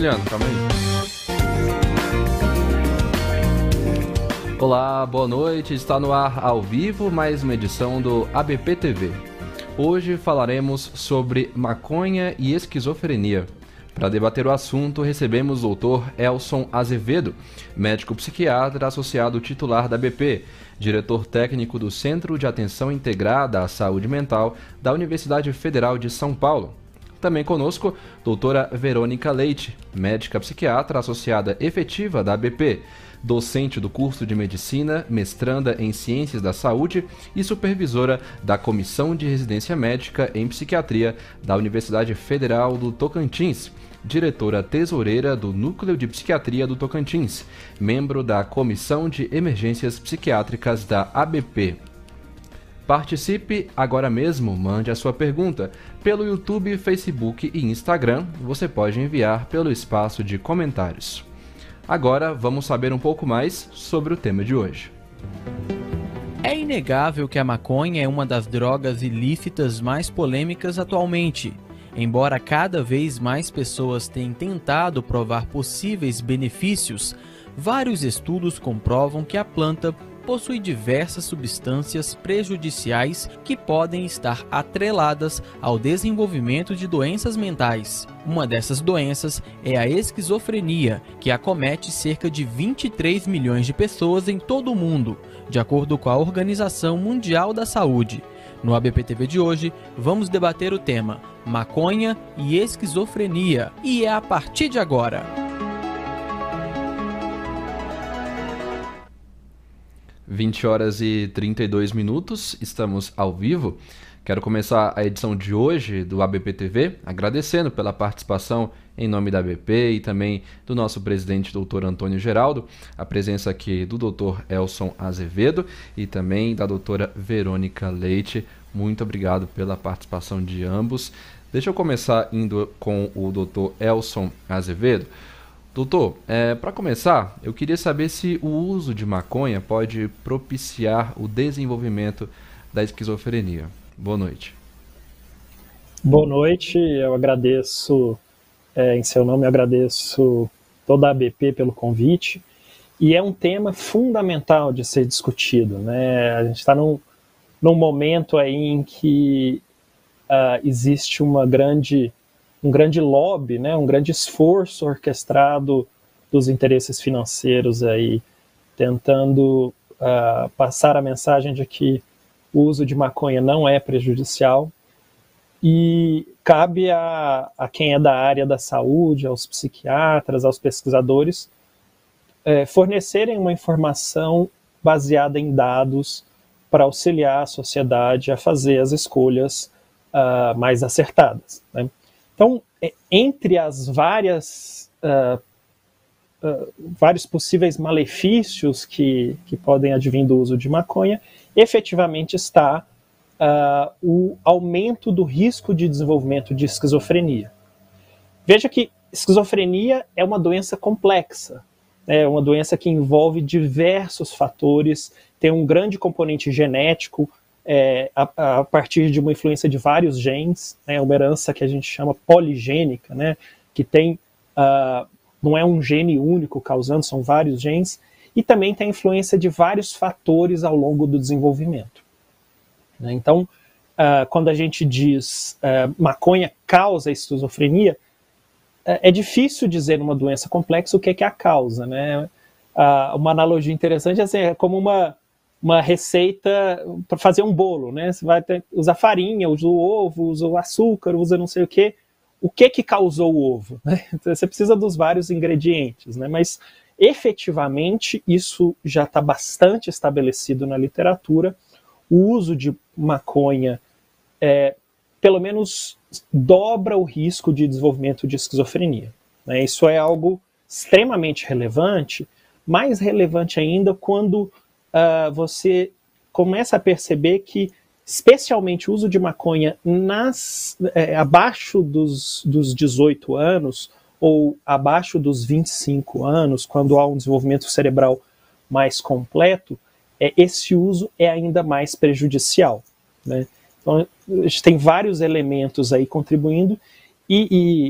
olhando, calma aí. Olá, boa noite. Está no ar ao vivo mais uma edição do ABP TV. Hoje falaremos sobre maconha e esquizofrenia. Para debater o assunto, recebemos o Dr. Elson Azevedo, médico psiquiatra associado titular da BP, diretor técnico do Centro de Atenção Integrada à Saúde Mental da Universidade Federal de São Paulo. Também conosco, doutora Verônica Leite, médica psiquiatra associada efetiva da ABP, docente do curso de medicina, mestranda em ciências da saúde e supervisora da Comissão de Residência Médica em Psiquiatria da Universidade Federal do Tocantins diretora tesoureira do Núcleo de Psiquiatria do Tocantins, membro da Comissão de Emergências Psiquiátricas da ABP Participe agora mesmo, mande a sua pergunta. Pelo YouTube, Facebook e Instagram, você pode enviar pelo espaço de comentários. Agora vamos saber um pouco mais sobre o tema de hoje. É inegável que a maconha é uma das drogas ilícitas mais polêmicas atualmente. Embora cada vez mais pessoas tenham tentado provar possíveis benefícios, vários estudos comprovam que a planta possui diversas substâncias prejudiciais que podem estar atreladas ao desenvolvimento de doenças mentais. Uma dessas doenças é a esquizofrenia, que acomete cerca de 23 milhões de pessoas em todo o mundo, de acordo com a Organização Mundial da Saúde. No ABPTV de hoje, vamos debater o tema maconha e esquizofrenia, e é a partir de agora. 20 horas e 32 minutos, estamos ao vivo. Quero começar a edição de hoje do ABP TV agradecendo pela participação em nome da ABP e também do nosso presidente doutor Antônio Geraldo, a presença aqui do doutor Elson Azevedo e também da doutora Verônica Leite. Muito obrigado pela participação de ambos. Deixa eu começar indo com o doutor Elson Azevedo. Doutor, é, para começar, eu queria saber se o uso de maconha pode propiciar o desenvolvimento da esquizofrenia. Boa noite. Boa noite, eu agradeço, é, em seu nome, eu agradeço toda a ABP pelo convite. E é um tema fundamental de ser discutido. Né? A gente está num, num momento aí em que uh, existe uma grande um grande lobby, né, um grande esforço orquestrado dos interesses financeiros aí, tentando uh, passar a mensagem de que o uso de maconha não é prejudicial e cabe a, a quem é da área da saúde, aos psiquiatras, aos pesquisadores, é, fornecerem uma informação baseada em dados para auxiliar a sociedade a fazer as escolhas uh, mais acertadas. Né? Então, entre as várias uh, uh, vários possíveis malefícios que, que podem advir do uso de maconha, efetivamente está uh, o aumento do risco de desenvolvimento de esquizofrenia. Veja que esquizofrenia é uma doença complexa, né? é uma doença que envolve diversos fatores, tem um grande componente genético, é, a, a, partir de uma influência de vários genes, né, uma herança que a gente chama poligênica, né, que tem, uh, não é um gene único causando, são vários genes, e também tem a influência de vários fatores ao longo do desenvolvimento. Né? Então, uh, quando a gente diz uh, maconha causa esquizofrenia, é, é difícil dizer numa doença complexa o que é, que é a causa, né? uma analogia interessante é assim, é como uma uma receita para fazer um bolo, né? Você vai ter, usar farinha, usa o ovo, usa o açúcar, usa não sei o quê. O que que causou o ovo? Né? Então, você precisa dos vários ingredientes, né? Mas efetivamente isso já está bastante estabelecido na literatura. O uso de maconha, é, pelo menos, dobra o risco de desenvolvimento de esquizofrenia. Né? Isso é algo extremamente relevante, mais relevante ainda quando uh, você começa a perceber que, especialmente o uso de maconha nas, é, abaixo dos, dos 18 anos ou abaixo dos 25 anos, quando há um desenvolvimento cerebral mais completo, é, esse uso é ainda mais prejudicial. Né? Então, a gente tem vários elementos aí contribuindo, e,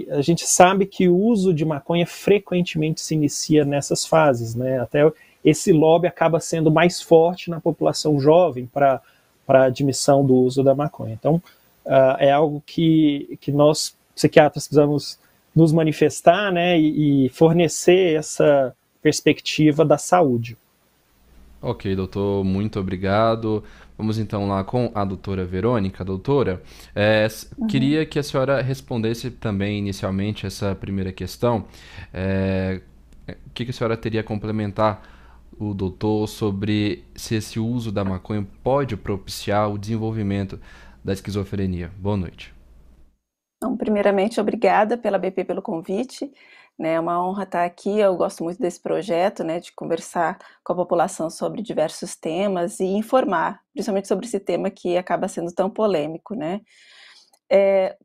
e, a gente sabe que o uso de maconha frequentemente se inicia nessas fases. Né? Até esse lobby acaba sendo mais forte na população jovem para a admissão do uso da maconha. Então, uh, é algo que, que nós, psiquiatras, precisamos nos manifestar né, e, e fornecer essa perspectiva da saúde. Ok, doutor, muito obrigado. Vamos então lá com a doutora Verônica. Doutora, é, uhum. queria que a senhora respondesse também inicialmente essa primeira questão. Eh, o que, que a senhora teria a complementar o doutor sobre se esse uso da maconha pode propiciar o desenvolvimento da esquizofrenia. Boa noite. Então, primeiramente, obrigada pela BP pelo convite. Né? É uma honra estar aqui. Eu gosto muito desse projeto, né, de conversar com a população sobre diversos temas e informar, principalmente sobre esse tema que acaba sendo tão polêmico, né? É,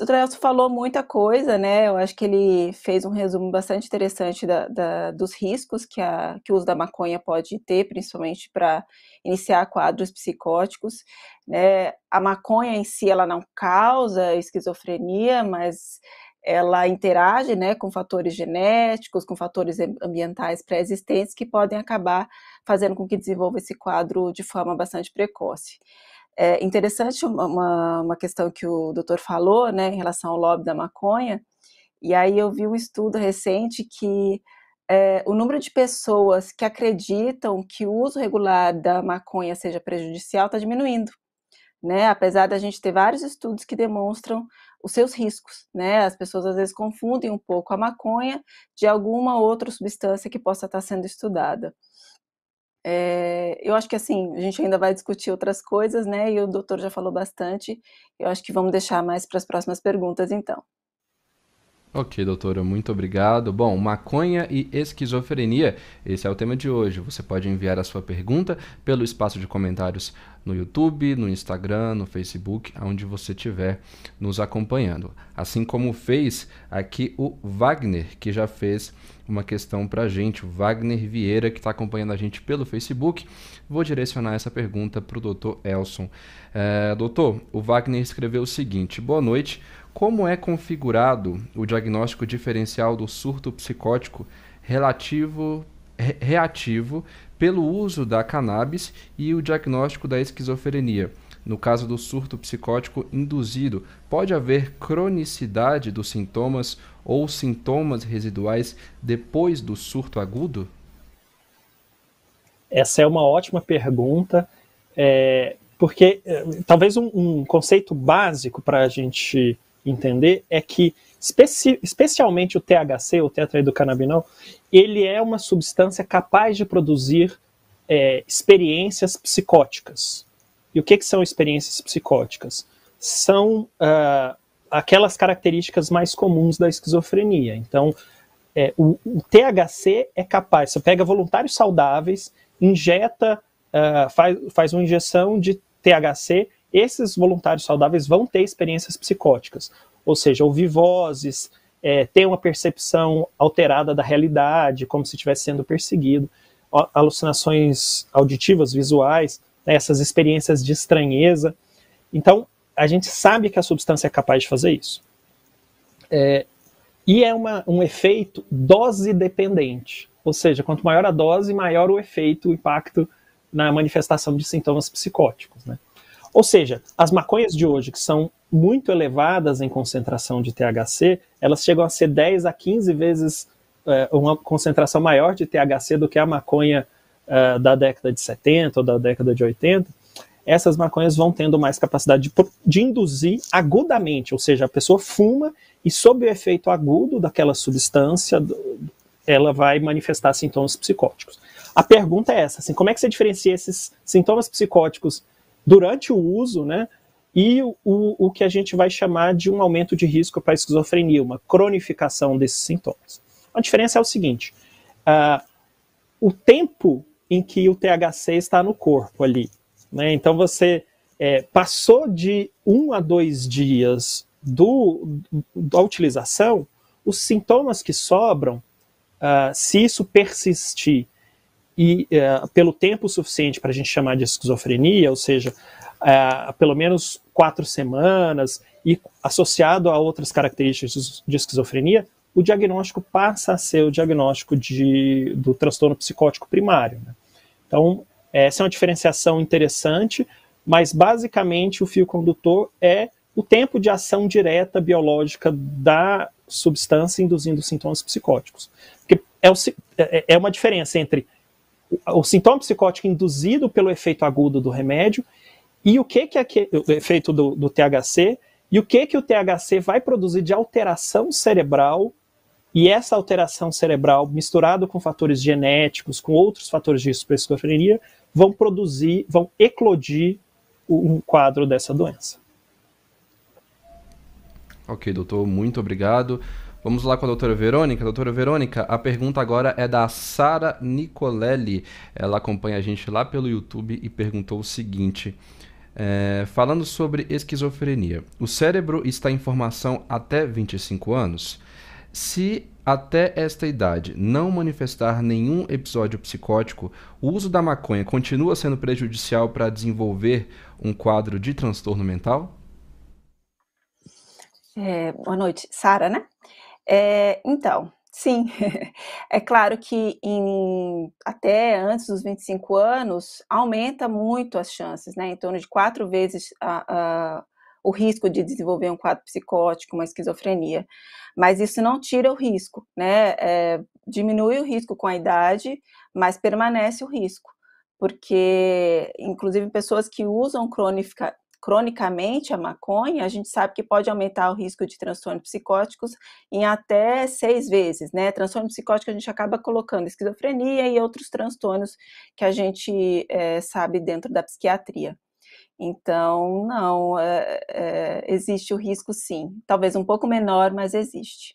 o Elcio falou muita coisa, né? Eu acho que ele fez um resumo bastante interessante da, da, dos riscos que, a, que o uso da maconha pode ter, principalmente para iniciar quadros psicóticos. Né? A maconha em si ela não causa esquizofrenia, mas ela interage né, com fatores genéticos, com fatores ambientais pré-existentes que podem acabar fazendo com que desenvolva esse quadro de forma bastante precoce. É interessante uma, uma questão que o doutor falou, né, em relação ao lobby da maconha, e aí eu vi um estudo recente que é, o número de pessoas que acreditam que o uso regular da maconha seja prejudicial está diminuindo. Né? Apesar da gente ter vários estudos que demonstram os seus riscos, né? As pessoas às vezes confundem um pouco a maconha de alguma outra substância que possa estar tá sendo estudada. É, eu acho que assim, a gente ainda vai discutir outras coisas, né? E o doutor já falou bastante. Eu acho que vamos deixar mais para as próximas perguntas, então. Ok, doutora, muito obrigado. Bom, maconha e esquizofrenia, esse é o tema de hoje. Você pode enviar a sua pergunta pelo espaço de comentários no YouTube, no Instagram, no Facebook, aonde você estiver nos acompanhando. Assim como fez aqui o Wagner, que já fez uma questão para a gente. O Wagner Vieira, que está acompanhando a gente pelo Facebook. Vou direcionar essa pergunta para o doutor Elson. É, doutor, o Wagner escreveu o seguinte: Boa noite. Como é configurado o diagnóstico diferencial do surto psicótico relativo re reativo pelo uso da cannabis e o diagnóstico da esquizofrenia? No caso do surto psicótico induzido, pode haver cronicidade dos sintomas ou sintomas residuais depois do surto agudo? Essa é uma ótima pergunta, é, porque é, talvez um, um conceito básico para a gente entender é que, especi especialmente o THC, o tetraidocanabinol, ele é uma substância capaz de produzir é, experiências psicóticas. E o que, que são experiências psicóticas? São uh, aquelas características mais comuns da esquizofrenia. Então, é, o, o, THC é capaz, você pega voluntários saudáveis, injeta, uh, faz, faz uma injeção de THC esses voluntários saudáveis vão ter experiências psicóticas, ou seja, ouvir vozes, é, ter uma percepção alterada da realidade, como se estivesse sendo perseguido, alucinações auditivas, visuais, né, essas experiências de estranheza. Então, a gente sabe que a substância é capaz de fazer isso. É, e é uma, um efeito dose dependente, ou seja, quanto maior a dose, maior o efeito, o impacto na manifestação de sintomas psicóticos. Né? Ou seja, as maconhas de hoje, que são muito elevadas em concentração de THC, elas chegam a ser 10 a 15 vezes é, uma concentração maior de THC do que a maconha é, da década de 70 ou da década de 80. Essas maconhas vão tendo mais capacidade de, de induzir agudamente, ou seja, a pessoa fuma e, sob o efeito agudo daquela substância, ela vai manifestar sintomas psicóticos. A pergunta é essa, assim, como é que você diferencia esses sintomas psicóticos durante o uso, né? E o, o que a gente vai chamar de um aumento de risco para esquizofrenia, uma cronificação desses sintomas. A diferença é o seguinte: uh, o tempo em que o THC está no corpo ali. Né? Então você é, passou de um a dois dias do, da utilização, os sintomas que sobram, uh, se isso persistir e é, pelo tempo suficiente para a gente chamar de esquizofrenia, ou seja, é, pelo menos quatro semanas, e associado a outras características de esquizofrenia, o diagnóstico passa a ser o diagnóstico de, do transtorno psicótico primário. Né? Então, essa é uma diferenciação interessante, mas basicamente o fio condutor é o tempo de ação direta biológica da substância induzindo sintomas psicóticos. Porque é, o, é, é uma diferença entre o sintoma psicótico induzido pelo efeito agudo do remédio e o que que é o efeito do, do, THC e o que que o THC vai produzir de alteração cerebral e essa alteração cerebral misturado com fatores genéticos, com outros fatores de esquizofrenia, vão produzir, vão eclodir um quadro dessa doença. Ok, doutor, muito obrigado. Vamos lá com a doutora Verônica. Doutora Verônica, a pergunta agora é da Sara Nicolelli. Ela acompanha a gente lá pelo YouTube e perguntou o seguinte. É, falando sobre esquizofrenia, o cérebro está em formação até 25 anos? Se até esta idade não manifestar nenhum episódio psicótico, o uso da maconha continua sendo prejudicial para desenvolver um quadro de transtorno mental? É, boa noite, Sara, né? É, então, sim, é claro que em, até antes dos 25 anos aumenta muito as chances, né? Em torno de quatro vezes a, a, o risco de desenvolver um quadro psicótico, uma esquizofrenia. Mas isso não tira o risco, né? É, diminui o risco com a idade, mas permanece o risco porque inclusive pessoas que usam crônica, cronicamente a maconha, a gente sabe que pode aumentar o risco de transtornos psicóticos em até seis vezes, né? Transtorno psicótico a gente acaba colocando esquizofrenia e outros transtornos que a gente é, sabe dentro da psiquiatria. Então, não, é, é, existe o risco sim. Talvez um pouco menor, mas existe.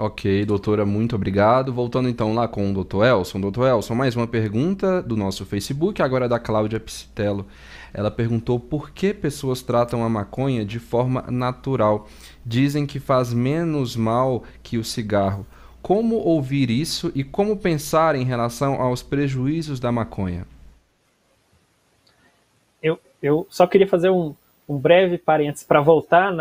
Ok, doutora, muito obrigado. Voltando então lá com o doutor Elson. Doutor Elson, mais uma pergunta do nosso Facebook, agora da Cláudia Pistelo. Ela perguntou por que pessoas tratam a maconha de forma natural. Dizem que faz menos mal que o cigarro. Como ouvir isso e como pensar em relação aos prejuízos da maconha? Eu, eu só queria fazer um, um breve parênteses para voltar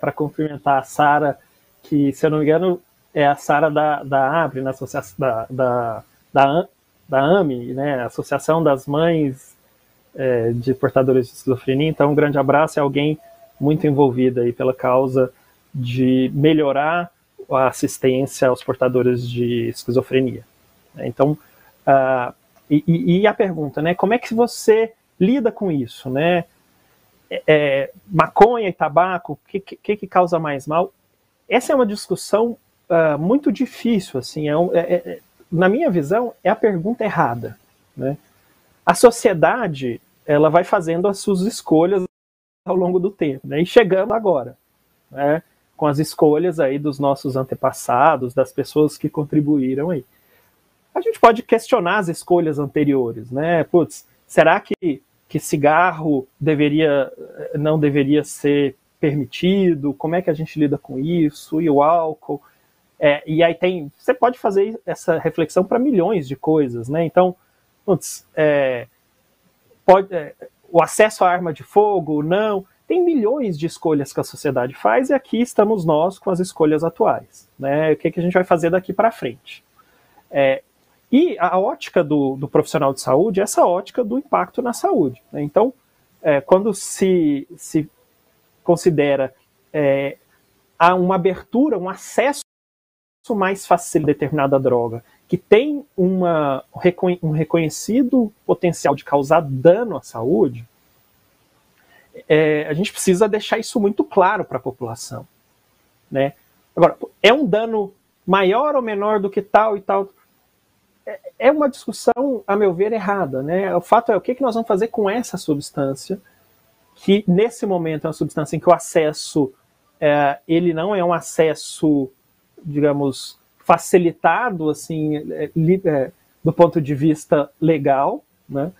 para cumprimentar a Sara, que, se eu não me engano, é a Sara da, da Abre, na né, associação da, da, da, da né, Associação das Mães é, de Portadores de Esquizofrenia. Então, um grande abraço e é alguém muito envolvida aí pela causa de melhorar a assistência aos portadores de esquizofrenia. Né. Então, uh, e, e, a pergunta, né? Como é que você lida com isso, né? É, é maconha e tabaco, o que, que, que causa mais mal? Essa é uma discussão uh, muito difícil, assim, é, um, é, é, é, na minha visão, é a pergunta errada. Né? A sociedade ela vai fazendo as suas escolhas ao longo do tempo, né? e chegando agora, né? com as escolhas aí dos nossos antepassados, das pessoas que contribuíram aí. A gente pode questionar as escolhas anteriores, né? Putz, será que, que cigarro deveria, não deveria ser permitido, como é que a gente lida com isso, e o álcool. É, e aí tem. Você pode fazer essa reflexão para milhões de coisas, né? Então, putz, é, pode, é, o acesso à arma de fogo, não. Tem milhões de escolhas que a sociedade faz e aqui estamos nós com as escolhas atuais. Né? O que, que a gente vai fazer daqui para frente? É, e a ótica do, do, profissional de saúde é essa ótica do impacto na saúde. Né? Então, é, quando se, se considera é, uma abertura, um acesso mais fácil determinada droga que tem uma, um reconhecido potencial de causar dano à saúde, é, a gente precisa deixar isso muito claro para a população. Né? Agora, é um dano maior ou menor do que tal e tal? É, é uma discussão, a meu ver, errada. Né? O fato é o que nós vamos fazer com essa substância, que nesse momento é uma substância em que o acesso é, ele não é um acesso digamos, facilitado, assim, é, é, do ponto de vista legal, né?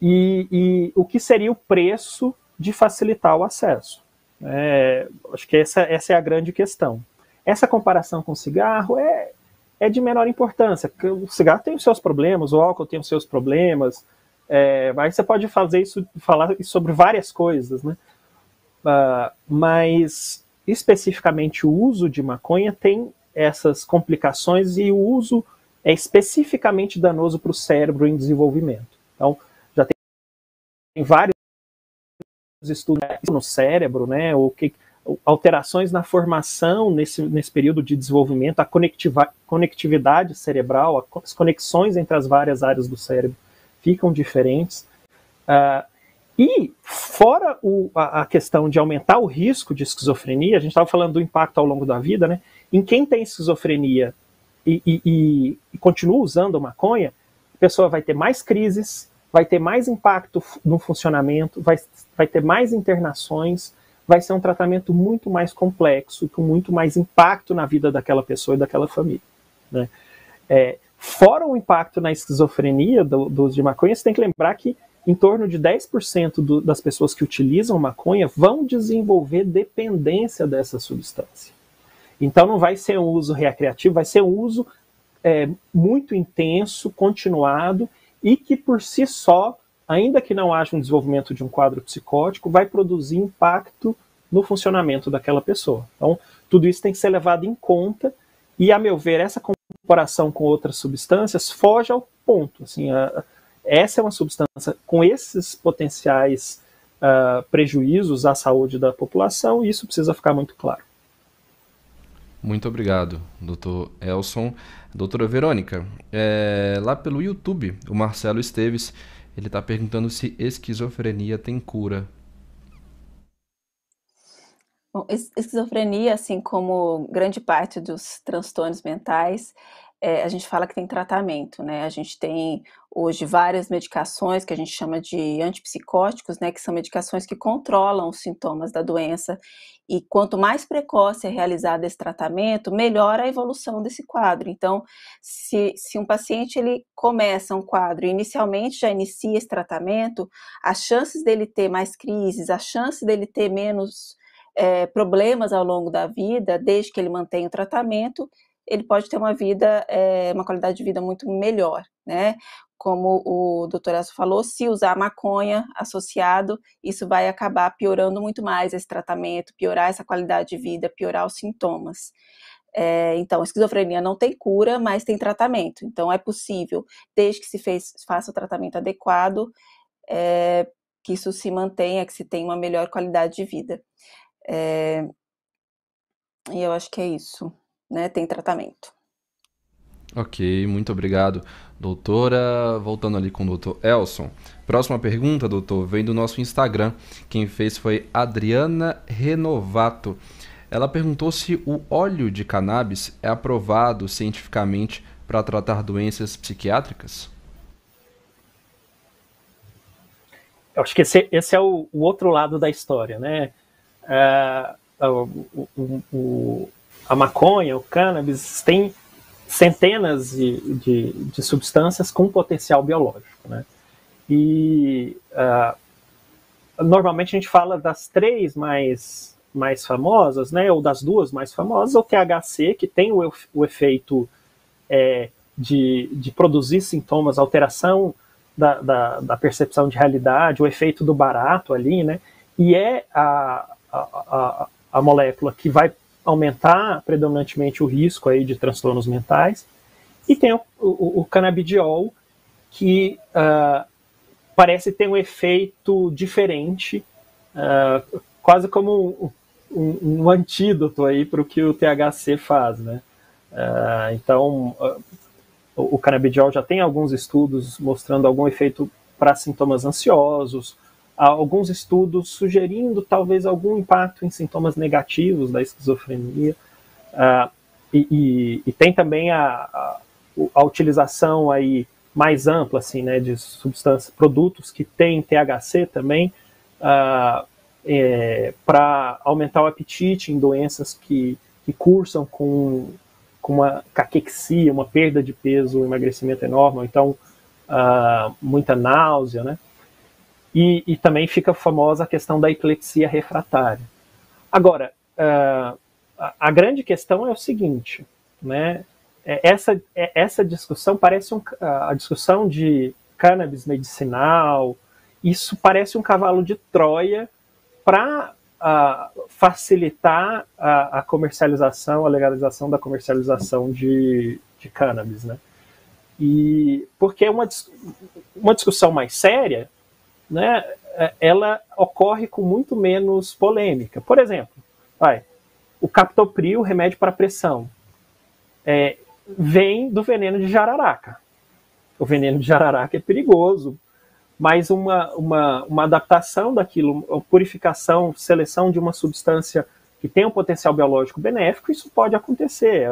E, e, o que seria o preço de facilitar o acesso. É, acho que essa, essa é a grande questão. Essa comparação com o cigarro é, é de menor importância, o cigarro tem os seus problemas, o álcool tem os seus problemas, é, mas você pode fazer isso, falar sobre várias coisas, né? Uh, mas especificamente o uso de maconha tem essas complicações e o uso é especificamente danoso para o cérebro em desenvolvimento. Então, já tem vários estudos no cérebro, né, o que, alterações na formação nesse, nesse período de desenvolvimento, a conectiva, conectividade cerebral, as conexões entre as várias áreas do cérebro ficam diferentes. Uh, e fora o, a, a, questão de aumentar o risco de esquizofrenia, a gente estava falando do impacto ao longo da vida, né? Em quem tem esquizofrenia e, e, e, e continua usando maconha, a pessoa vai ter mais crises, vai ter mais impacto no funcionamento, vai, vai ter mais internações, vai ser um tratamento muito mais complexo, com muito mais impacto na vida daquela pessoa e daquela família, né? É, fora o impacto na esquizofrenia do, do de maconha, você tem que lembrar que em torno de 10% do, das pessoas que utilizam maconha vão desenvolver dependência dessa substância. Então não vai ser um uso recreativo, vai ser um uso é, muito intenso, continuado e que por si só, ainda que não haja um desenvolvimento de um quadro psicótico, vai produzir impacto no funcionamento daquela pessoa. Então, tudo isso tem que ser levado em conta e, a meu ver, essa comparação com outras substâncias foge ao ponto. Assim, a, essa é uma substância com esses potenciais uh, prejuízos à saúde da população, e isso precisa ficar muito claro. Muito obrigado, doutor Elson. Doutora Verônica, é, lá pelo YouTube, o Marcelo Esteves, ele está perguntando se esquizofrenia tem cura. Bom, esquizofrenia, assim como grande parte dos transtornos mentais, é, a gente fala que tem tratamento, né? A gente tem hoje várias medicações que a gente chama de antipsicóticos, né? Que são medicações que controlam os sintomas da doença. E quanto mais precoce é realizado esse tratamento, melhor a evolução desse quadro. Então, se, se um paciente ele começa um quadro e inicialmente já inicia esse tratamento, as chances dele ter mais crises, a chance dele ter menos é, problemas ao longo da vida, desde que ele mantenha o tratamento, ele pode ter uma vida, é, uma qualidade de vida muito melhor, né? Como o doutor Aço falou, se usar maconha associado, isso vai acabar piorando muito mais esse tratamento, piorar essa qualidade de vida, piorar os sintomas. É, então, a esquizofrenia não tem cura, mas tem tratamento. Então, é possível, desde que se fez, faça o tratamento adequado, é, que isso se mantenha, que se tenha uma melhor qualidade de vida. É, e eu acho que é isso né, tem tratamento. Ok, muito obrigado, doutora. Voltando ali com o doutor Elson. Próxima pergunta, doutor, vem do nosso Instagram. Quem fez foi Adriana Renovato. Ela perguntou se o óleo de cannabis é aprovado cientificamente para tratar doenças psiquiátricas? Eu acho que esse, esse é o, o, outro lado da história, né? Uh, o, o, a maconha, o cannabis, tem centenas de, de, de substâncias com potencial biológico. Né? E uh, normalmente a gente fala das três mais, mais famosas, né? ou das duas mais famosas, o THC, que tem o, o efeito é, de, de produzir sintomas, alteração da, da, da, percepção de realidade, o efeito do barato ali, né? e é a, a, a, a molécula que vai aumentar predominantemente o risco aí de transtornos mentais. E tem o, o, o canabidiol, que uh, parece ter um efeito diferente, uh, quase como um, um, um antídoto aí para o que o THC faz, né? Uh, então, o, o canabidiol já tem alguns estudos mostrando algum efeito para sintomas ansiosos, alguns estudos sugerindo talvez algum impacto em sintomas negativos da esquizofrenia. Uh, e, e, e, tem também a, a, a, utilização aí mais ampla assim, né, de substâncias, produtos que têm THC também, uh, é, para aumentar o apetite em doenças que, que cursam com, com uma caquexia, uma perda de peso, um emagrecimento enorme, ou então uh, muita náusea, né? E, e também fica famosa a questão da epilepsia refratária. Agora, uh, a, a grande questão é o seguinte, né? É, essa, é, essa discussão parece um, a discussão de cannabis medicinal, isso parece um cavalo de Troia para uh, ah, facilitar a, a, comercialização, a legalização da comercialização de, de cannabis, né? E porque é uma, uma discussão mais séria né, é, ela ocorre com muito menos polêmica. Por exemplo, vai, o captopril, remédio para pressão, é, vem do veneno de jararaca. O veneno de jararaca é perigoso, mas uma, uma, uma adaptação daquilo, purificação, seleção de uma substância que tem um potencial biológico benéfico, isso pode acontecer.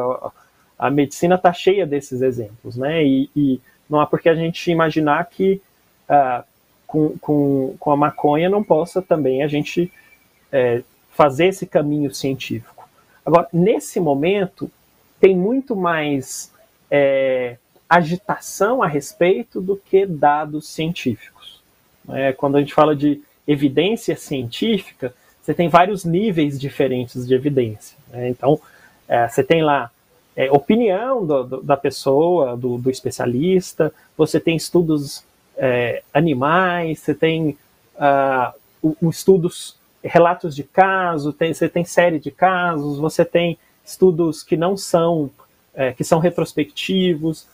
A, medicina está cheia desses exemplos, né? E, e, não há porque a gente imaginar que uh, com, com, com a maconha não possa também a gente é, fazer esse caminho científico. Agora, nesse momento, tem muito mais é, agitação a respeito do que dados científicos. É, quando a gente fala de evidência científica, você tem vários níveis diferentes de evidência. Né? Então, é, você tem lá é, opinião do, do, da pessoa, do, do especialista, você tem estudos é, animais, você tem uh, um estudos, relatos de caso, tem, você tem série de casos, você tem estudos que não são, é, que são retrospectivos,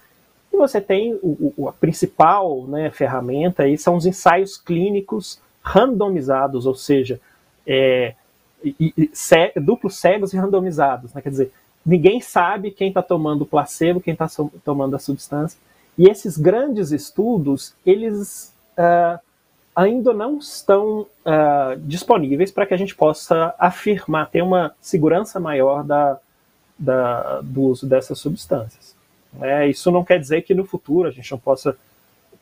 e você tem o, o, a principal né, ferramenta aí são os ensaios clínicos randomizados, ou seja, é, e, e, ce, duplos cegos e randomizados, né? quer dizer, ninguém sabe quem está tomando o placebo, quem está so, tomando a substância, e esses grandes estudos, eles uh, ainda não estão uh, disponíveis para que a gente possa afirmar, ter uma segurança maior da, da, do uso dessas substâncias. É, isso não quer dizer que no futuro a gente não possa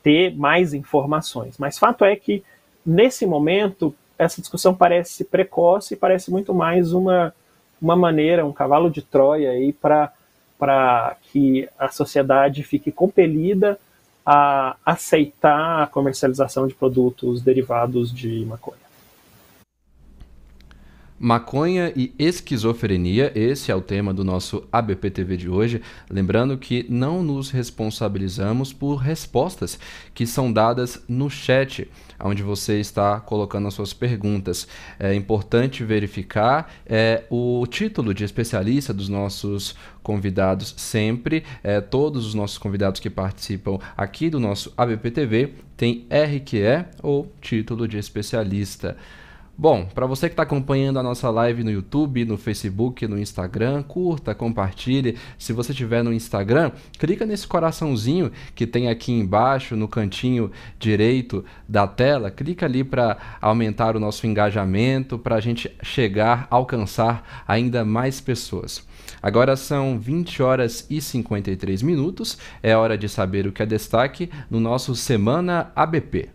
ter mais informações, mas fato é que, nesse momento, essa discussão parece precoce e parece muito mais uma, uma maneira, um cavalo de Troia aí para para que a sociedade fique compelida a aceitar a comercialização de produtos derivados de maconha. Maconha e esquizofrenia, esse é o tema do nosso ABPTV de hoje. Lembrando que não nos responsabilizamos por respostas que são dadas no chat, onde você está colocando as suas perguntas. É importante verificar é, o título de especialista dos nossos convidados sempre. É, todos os nossos convidados que participam aqui do nosso ABPTV têm RQE é ou título de especialista. Bom, para você que está acompanhando a nossa live no YouTube, no Facebook, no Instagram, curta, compartilhe. Se você estiver no Instagram, clica nesse coraçãozinho que tem aqui embaixo, no cantinho direito da tela. Clica ali para aumentar o nosso engajamento, para a gente chegar, alcançar ainda mais pessoas. Agora são 20 horas e 53 minutos. É hora de saber o que é destaque no nosso Semana ABP.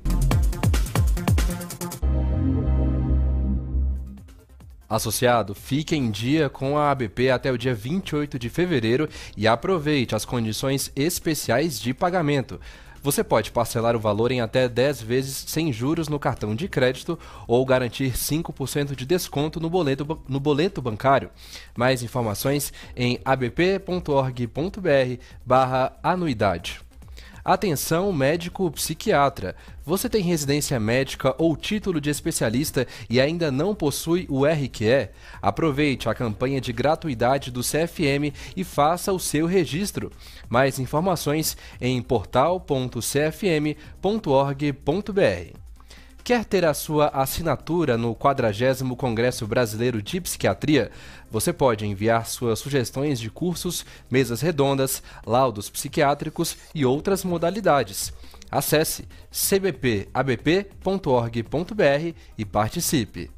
Associado, fique em dia com a ABP até o dia 28 de fevereiro e aproveite as condições especiais de pagamento. Você pode parcelar o valor em até 10 vezes sem juros no cartão de crédito ou garantir 5% de desconto no boleto, no boleto bancário. Mais informações em abp.org.br barra anuidade. Atenção, médico psiquiatra. Você tem residência médica ou título de especialista e ainda não possui o RQE? Aproveite a campanha de gratuidade do CFM e faça o seu registro. Mais informações em portal.cfm.org.br. Quer ter a sua assinatura no 40 Congresso Brasileiro de Psiquiatria? Você pode enviar suas sugestões de cursos, mesas redondas, laudos psiquiátricos e outras modalidades. Acesse cbpabp.org.br e participe.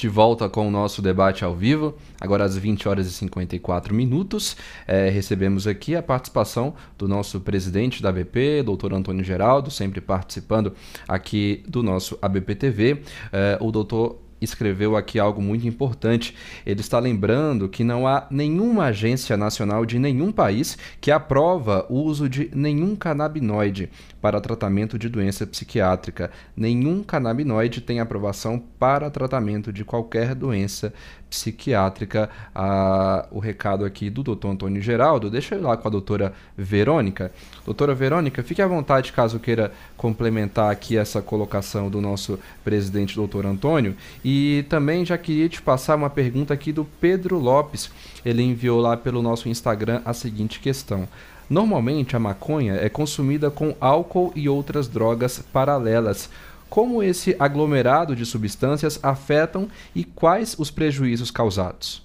de volta com o nosso debate ao vivo, agora às 20 horas e 54 minutos. É, recebemos aqui a participação do nosso presidente da ABP, doutor Antônio Geraldo, sempre participando aqui do nosso ABP TV. É, o doutor escreveu aqui algo muito importante. Ele está lembrando que não há nenhuma agência nacional de nenhum país que aprova o uso de nenhum canabinoide para tratamento de doença psiquiátrica. Nenhum canabinoide tem aprovação para tratamento de qualquer doença psiquiátrica. Ah, o recado aqui do doutor Antônio Geraldo, deixa eu ir lá com a doutora Verônica. Doutora Verônica, fique à vontade caso queira complementar aqui essa colocação do nosso presidente doutor Antônio. E e também já queria te passar uma pergunta aqui do Pedro Lopes. Ele enviou lá pelo nosso Instagram a seguinte questão: Normalmente a maconha é consumida com álcool e outras drogas paralelas. Como esse aglomerado de substâncias afetam e quais os prejuízos causados?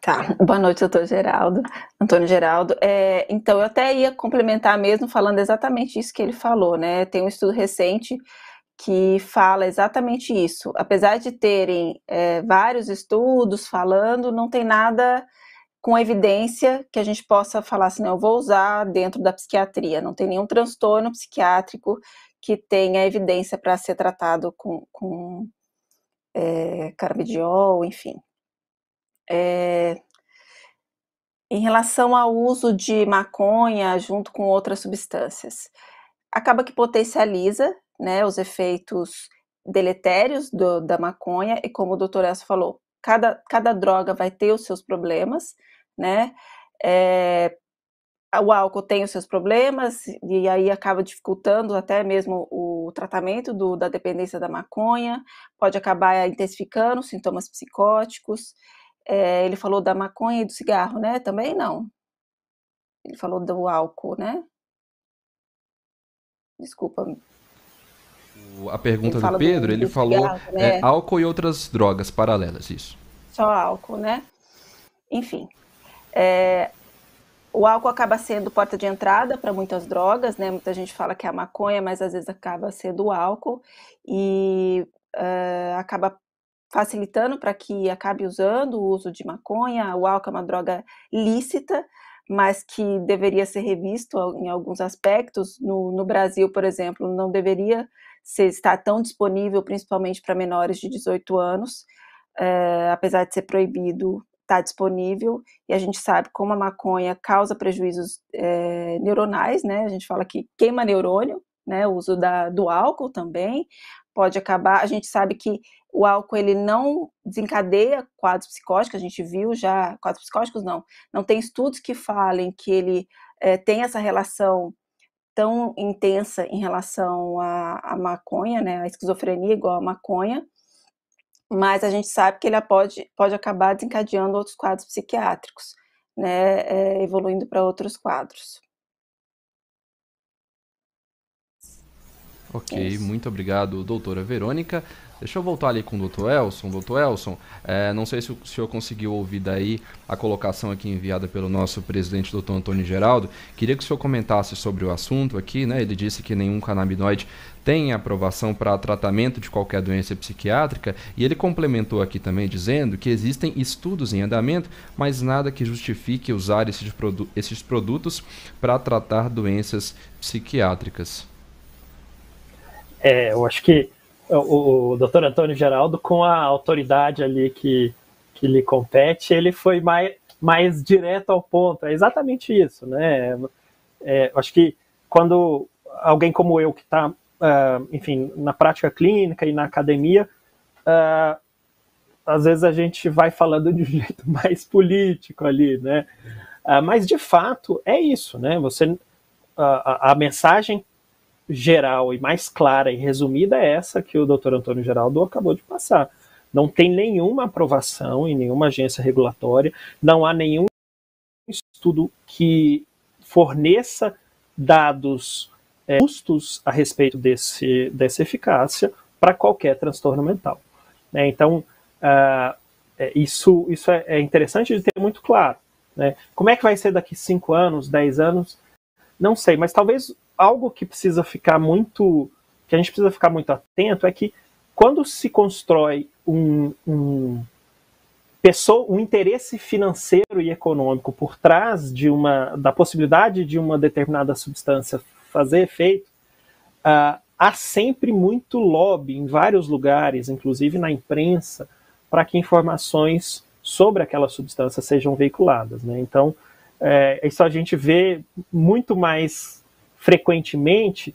Tá, boa noite, doutor Geraldo. Antônio Geraldo. É, então, eu até ia complementar mesmo falando exatamente isso que ele falou, né? Tem um estudo recente que fala exatamente isso. Apesar de terem é, vários estudos falando, não tem nada com evidência que a gente possa falar assim, eu vou usar dentro da psiquiatria. Não tem nenhum transtorno psiquiátrico que tenha evidência para ser tratado com, com é, eh, carbidiol, enfim. É, em relação ao uso de maconha junto com outras substâncias, acaba que potencializa né, os efeitos deletérios do, da maconha, e como o doutor Elcio falou, cada, cada droga vai ter os seus problemas, né? É, o álcool tem os seus problemas, e aí acaba dificultando até mesmo o tratamento do, da dependência da maconha, pode acabar intensificando sintomas psicóticos. É, ele falou da maconha e do cigarro, né? Também não. Ele falou do álcool, né? Desculpa, a pergunta do Pedro, do ele falou né? é, álcool e outras drogas paralelas, isso. Só álcool, né? Enfim, é, o álcool acaba sendo porta de entrada para muitas drogas, né? Muita gente fala que é a maconha, mas às vezes acaba sendo o álcool e uh, acaba facilitando para que acabe usando o uso de maconha. O álcool é uma droga lícita, mas que deveria ser revisto em alguns aspectos. No, no Brasil, por exemplo, não deveria se está tão disponível, principalmente para menores de 18 anos, é, apesar de ser proibido, está disponível, e a gente sabe como a maconha causa prejuízos é, neuronais, né? A gente fala que queima neurônio, né? O uso da, do álcool também pode acabar. A gente sabe que o álcool ele não desencadeia quadros psicóticos, a gente viu já, quadros psicóticos não, não tem estudos que falem que ele é, tem essa relação tão intensa em relação à, à maconha, né, a esquizofrenia igual à maconha, mas a gente sabe que ele pode, pode acabar desencadeando outros quadros psiquiátricos, né, é, evoluindo para outros quadros. Ok, é Isso. muito obrigado, doutora Verônica. Deixa eu voltar ali com o Dr. Elson. Dr. Elson, é, não sei se o senhor conseguiu ouvir daí a colocação aqui enviada pelo nosso presidente, Dr. Antônio Geraldo. Queria que o senhor comentasse sobre o assunto aqui, né? Ele disse que nenhum canabinoide tem aprovação para tratamento de qualquer doença psiquiátrica e ele complementou aqui também dizendo que existem estudos em andamento, mas nada que justifique usar esses, produ esses produtos para tratar doenças psiquiátricas. É, eu acho que é, o, o doutor Antônio Geraldo, com a autoridade ali que, que lhe compete, ele foi mais, mais direto ao ponto. É exatamente isso, né? É, acho que quando alguém como eu, que está, uh, é, enfim, na prática clínica e na academia, uh, às vezes a gente vai falando de um jeito mais político ali, né? Uh, mas de fato é isso, né? Você a, a mensagem geral e mais clara e resumida é essa que o doutor Antônio Geraldo acabou de passar. Não tem nenhuma aprovação em nenhuma agência regulatória, não há nenhum estudo que forneça dados é, justos a respeito desse, dessa eficácia para qualquer transtorno mental. Né? Então, uh, isso, isso é, é, interessante de ter muito claro. Né? Como é que vai ser daqui 5 anos, 10 anos? Não sei, mas talvez algo que precisa ficar muito. que a gente precisa ficar muito atento é que quando se constrói um, um pessoa, um interesse financeiro e econômico por trás de uma da possibilidade de uma determinada substância fazer efeito, uh, há sempre muito lobby em vários lugares, inclusive na imprensa, para que informações sobre aquela substância sejam veiculadas. Né? Então, é, isso a gente vê muito mais frequentemente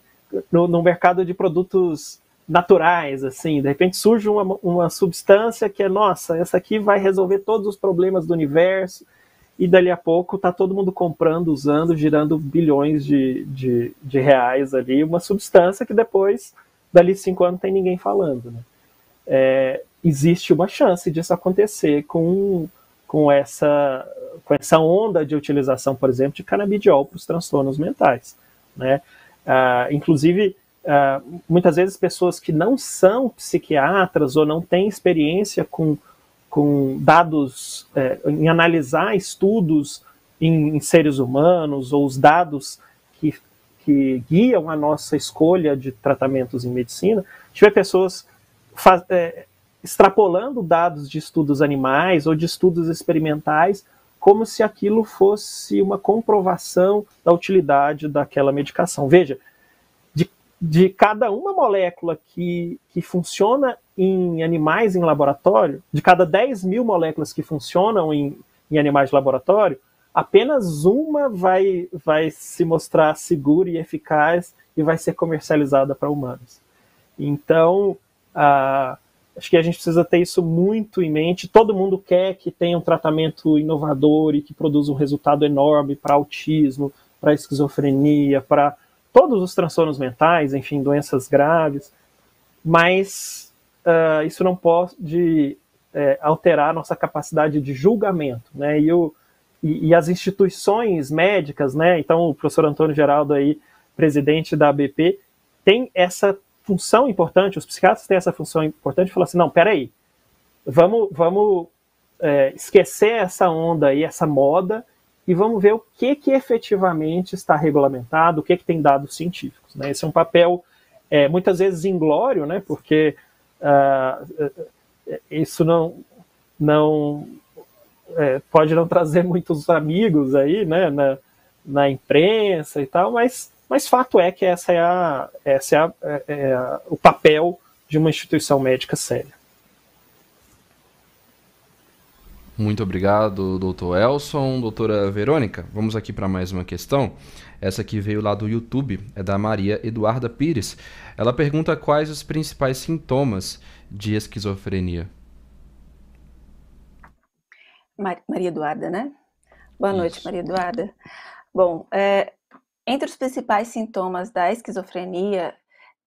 no, no mercado de produtos naturais, assim, de repente surge uma, uma substância que é nossa, essa aqui vai resolver todos os problemas do universo, e dali a pouco tá todo mundo comprando, usando, girando bilhões de, de, de reais ali, uma substância que depois, dali cinco anos, tem ninguém falando. Né? É, existe uma chance disso acontecer com, com, essa, com essa onda de utilização, por exemplo, de canabidiol para os transtornos mentais. Né? Uh, inclusive, uh, muitas vezes pessoas que não são psiquiatras ou não têm experiência com, com dados, é, em analisar estudos em, em, seres humanos ou os dados que, que guiam a nossa escolha de tratamentos em medicina, tiver pessoas faz, é, extrapolando dados de estudos animais ou de estudos experimentais como se aquilo fosse uma comprovação da utilidade daquela medicação. Veja, de, de cada uma molécula que, que funciona em animais em laboratório, de cada 10 mil moléculas que funcionam em, em animais de laboratório, apenas uma vai, vai se mostrar segura e eficaz e vai ser comercializada para humanos. Então, a. Acho que a gente precisa ter isso muito em mente. Todo mundo quer que tenha um tratamento inovador e que produza um resultado enorme para autismo, para esquizofrenia, para todos os transtornos mentais, enfim, doenças graves. Mas uh, isso não pode é, alterar nossa capacidade de julgamento, né? E, o, e, e, as instituições médicas, né? Então, o professor Antônio Geraldo aí, presidente da ABP, tem essa função importante, os psiquiatras têm essa função importante de falar assim, não, peraí, vamos, vamos é, esquecer essa onda e essa moda e vamos ver o que, que efetivamente está regulamentado, o que, que tem dados científicos. Né? Esse é um papel é, muitas vezes inglório, né? porque uh, isso não, não é, pode não trazer muitos amigos aí né? na, na imprensa e tal, mas mas fato é que essa é, a, essa é, a, é, é a, o papel de uma instituição médica séria. Muito obrigado, doutor Elson. Doutora Verônica, vamos aqui para mais uma questão. Essa aqui veio lá do YouTube, é da Maria Eduarda Pires. Ela pergunta quais os principais sintomas de esquizofrenia. Maria Eduarda, né? Boa Isso. noite, Maria Eduarda. Bom, é, entre os principais sintomas da esquizofrenia,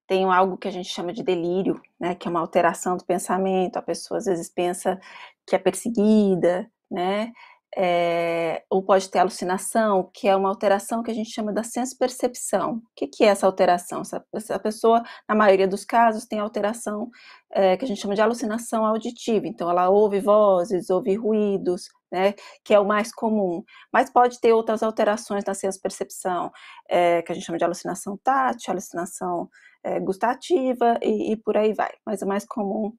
tem algo que a gente chama de delírio, né, que é uma alteração do pensamento. A pessoa às vezes pensa que é perseguida, né, é, ou pode ter alucinação, que é uma alteração que a gente chama da sensopercepção. O que, que é essa alteração? Essa, essa, pessoa, na maioria dos casos, tem alteração é, que a gente chama de alucinação auditiva. Então, ela ouve vozes, ouve ruídos, né, que é o mais comum, mas pode ter outras alterações na sens é, eh, que a gente chama de alucinação tátil, alucinação é, gustativa e, e, por aí vai, mas o mais comum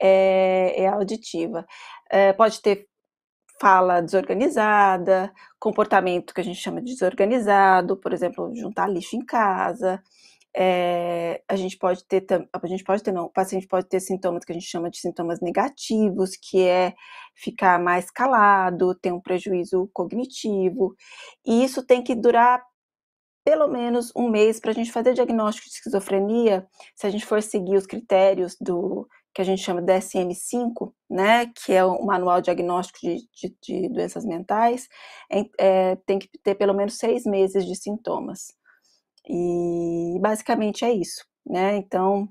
é, é a auditiva. É, pode ter fala desorganizada, comportamento que a gente chama de desorganizado, por exemplo, juntar lixo em casa, é, a gente pode ter, a gente pode ter, não, o paciente pode ter sintomas que a gente chama de sintomas negativos, que é ficar mais calado, ter um prejuízo cognitivo, e isso tem que durar pelo menos um mês para a gente fazer diagnóstico de esquizofrenia, se a gente for seguir os critérios do que a gente chama de DSM-5, né, que é o manual diagnóstico de, de, de doenças mentais, é, é, tem que ter pelo menos seis meses de sintomas. E basicamente é isso, né? Então,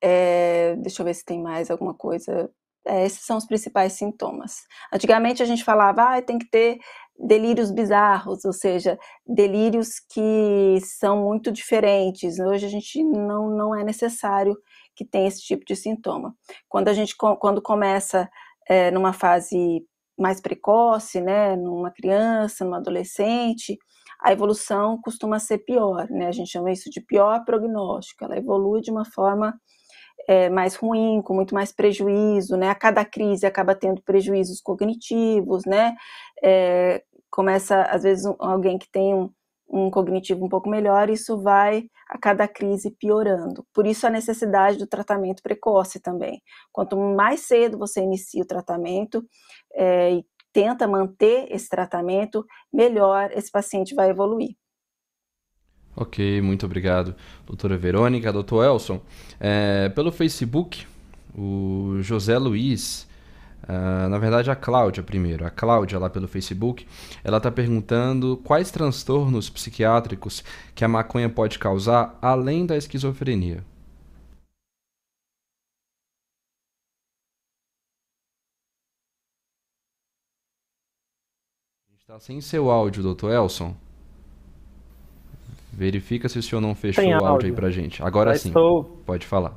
é, deixa eu ver se tem mais alguma coisa. É, esses são os principais sintomas. Antigamente a gente falava, ah, tem que ter delírios bizarros, ou seja, delírios que são muito diferentes. Hoje a gente não, não é necessário que tenha esse tipo de sintoma. Quando a gente quando começa é, numa fase mais precoce, né, numa criança, numa adolescente, a evolução costuma ser pior, né? A gente chama isso de pior prognóstico, ela evolui de uma forma é, mais ruim, com muito mais prejuízo, né? A cada crise acaba tendo prejuízos cognitivos, né? É, começa, às vezes, um, alguém que tem um, um cognitivo um pouco melhor, isso vai a cada crise piorando. Por isso a necessidade do tratamento precoce também. Quanto mais cedo você inicia o tratamento é, e tenta manter esse tratamento, melhor esse paciente vai evoluir. Ok, muito obrigado, doutora Verônica. Doutor Elson, é, pelo Facebook, o José Luiz, uh, na verdade a Cláudia primeiro, a Cláudia lá pelo Facebook, ela está perguntando quais transtornos psiquiátricos que a maconha pode causar além da esquizofrenia. está sem seu áudio, doutor Elson. Verifica se o senhor não fechou o áudio, aí pra gente. Agora sim. Estou... Pode falar.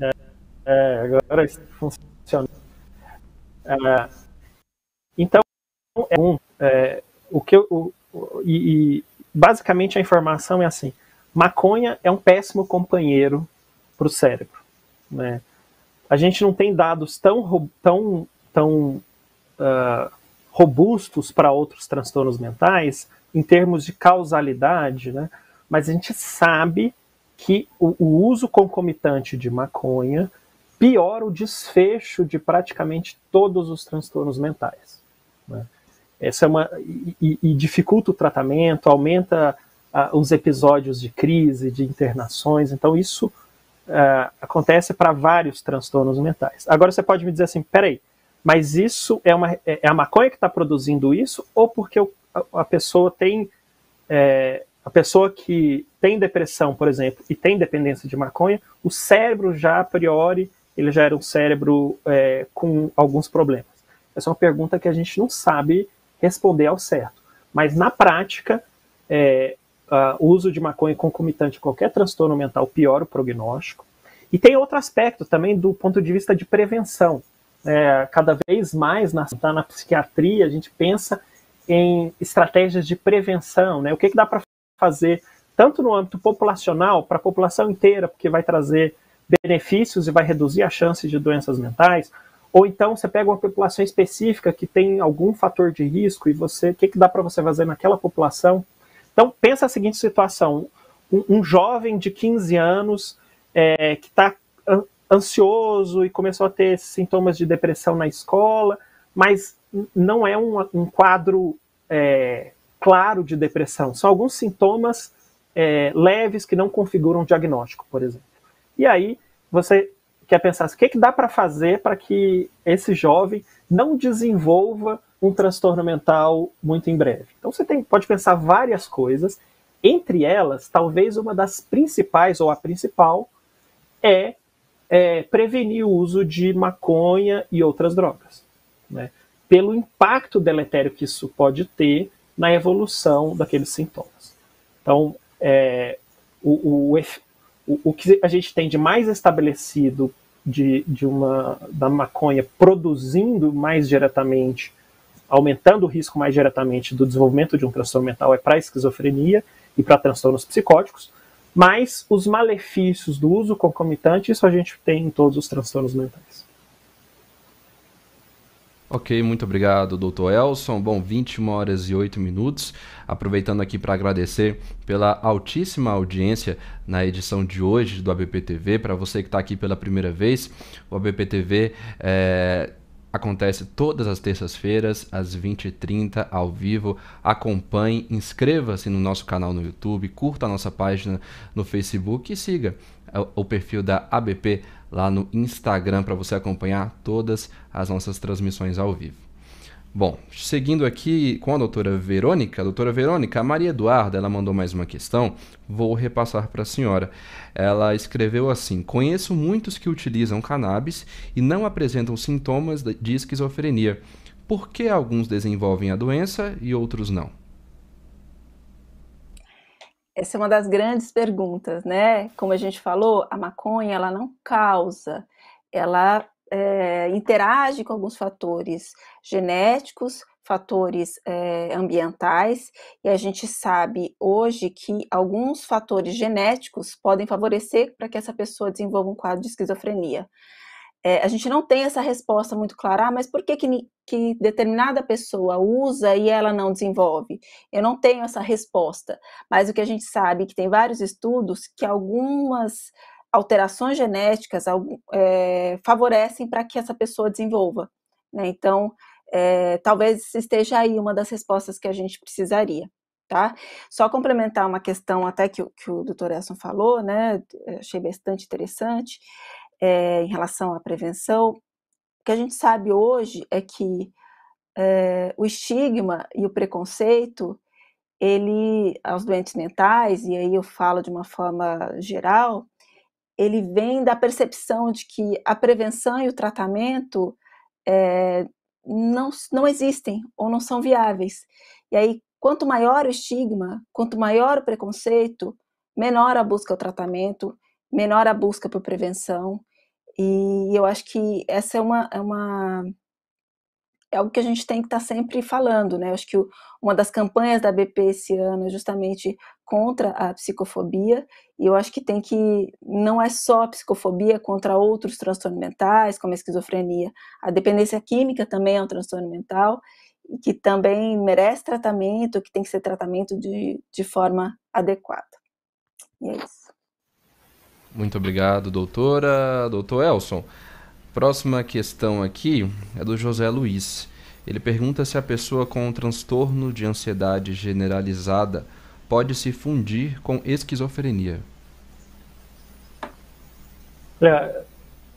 É, é, agora funciona. É, então, é um, é, o que eu, o, e, e, basicamente a informação é assim: maconha é um péssimo companheiro para o cérebro. Né? A gente não tem dados tão, tão, tão uh, robustos para outros transtornos mentais em termos de causalidade, né? mas a gente sabe que o, o uso concomitante de maconha piora o desfecho de praticamente todos os transtornos mentais. Né? Essa é uma e, e, dificulta o tratamento, aumenta uh, os episódios de crise, de internações. Então isso uh, acontece para vários transtornos mentais. Agora você pode me dizer assim, peraí, aí mas isso é uma é, é a maconha que está produzindo isso ou porque o, a, a, pessoa tem é, a pessoa que tem depressão, por exemplo, e tem dependência de maconha, o cérebro já a priori ele já era um cérebro é, com alguns problemas. Essa é uma pergunta que a gente não sabe responder ao certo. Mas na prática, é, a, o uso de maconha concomitante a qualquer transtorno mental piora o prognóstico. E tem outro aspecto também do ponto de vista de prevenção é, cada vez mais na, tá na psiquiatria, a gente pensa em estratégias de prevenção, né? O que, que dá para fazer tanto no âmbito populacional, para a população inteira, porque vai trazer benefícios e vai reduzir a chance de doenças mentais, ou então você pega uma população específica que tem algum fator de risco e você, o que, que dá para você fazer naquela população? Então, pensa a seguinte situação, um, um jovem de 15 anos é, que está ansioso e começou a ter sintomas de depressão na escola, mas não é um, um quadro é, claro de depressão. São alguns sintomas é, leves que não configuram diagnóstico, por exemplo. E aí você quer pensar assim, o que, é que dá para fazer para que esse jovem não desenvolva um transtorno mental muito em breve. Então você tem, pode pensar várias coisas, entre elas, talvez uma das principais ou a principal é é, prevenir o uso de maconha e outras drogas, né? pelo impacto deletério que isso pode ter na evolução daqueles sintomas. Então, é, o, o, o, o, que a gente tem de mais estabelecido de, de uma, da maconha produzindo mais diretamente, aumentando o risco mais diretamente do desenvolvimento de um transtorno mental é para a esquizofrenia e para transtornos psicóticos, mas os malefícios do uso concomitante, isso a gente tem em todos os transtornos mentais. Ok, muito obrigado, doutor Elson. Bom, 21 horas e 8 minutos. Aproveitando aqui para agradecer pela altíssima audiência na edição de hoje do ABPTV. Para você que está aqui pela primeira vez, o ABPTV é, eh, acontece todas as terças-feiras, às 20h30, ao vivo. Acompanhe, inscreva-se no nosso canal no YouTube, curta a nossa página no Facebook e siga o perfil da ABP lá no Instagram para você acompanhar todas as nossas transmissões ao vivo. Bom, seguindo aqui com a doutora Verônica. Doutora Verônica, a Maria Eduarda, ela mandou mais uma questão, vou repassar para a senhora. Ela escreveu assim: Conheço muitos que utilizam cannabis e não apresentam sintomas de esquizofrenia. Por que alguns desenvolvem a doença e outros não? Essa é uma das grandes perguntas, né? Como a gente falou, a maconha ela não causa, ela é, interage com alguns fatores genéticos, fatores é, ambientais, e a gente sabe hoje que alguns fatores genéticos podem favorecer para que essa pessoa desenvolva um quadro de esquizofrenia. É, a gente não tem essa resposta muito clara, ah, mas por que, que, que determinada pessoa usa e ela não desenvolve? Eu não tenho essa resposta, mas o que a gente sabe é que tem vários estudos que algumas alterações genéticas é, favorecem para que essa pessoa desenvolva. Né? Então, é, talvez esteja aí uma das respostas que a gente precisaria. Tá? Só complementar uma questão até que, que o doutor Elson falou, né? achei bastante interessante, é, em relação à prevenção. O que a gente sabe hoje é que é, o estigma e o preconceito, ele, aos doentes mentais, e aí eu falo de uma forma geral, ele vem da percepção de que a prevenção e o tratamento é, não, não existem ou não são viáveis. E aí, quanto maior o estigma, quanto maior o preconceito, menor a busca ao tratamento, menor a busca por prevenção. E eu acho que essa é uma, é uma é algo que a gente tem que estar tá sempre falando, né? acho que o, uma das campanhas da BP esse ano é justamente contra a psicofobia, e eu acho que tem que, não é só a psicofobia contra outros transtornos mentais, como a esquizofrenia, a dependência química também é um transtorno mental, e que também merece tratamento, que tem que ser tratamento de, de forma adequada. E é isso. Muito obrigado, doutora. Doutor Elson. Próxima questão aqui é do José Luiz. Ele pergunta se a pessoa com um transtorno de ansiedade generalizada pode se fundir com esquizofrenia. É,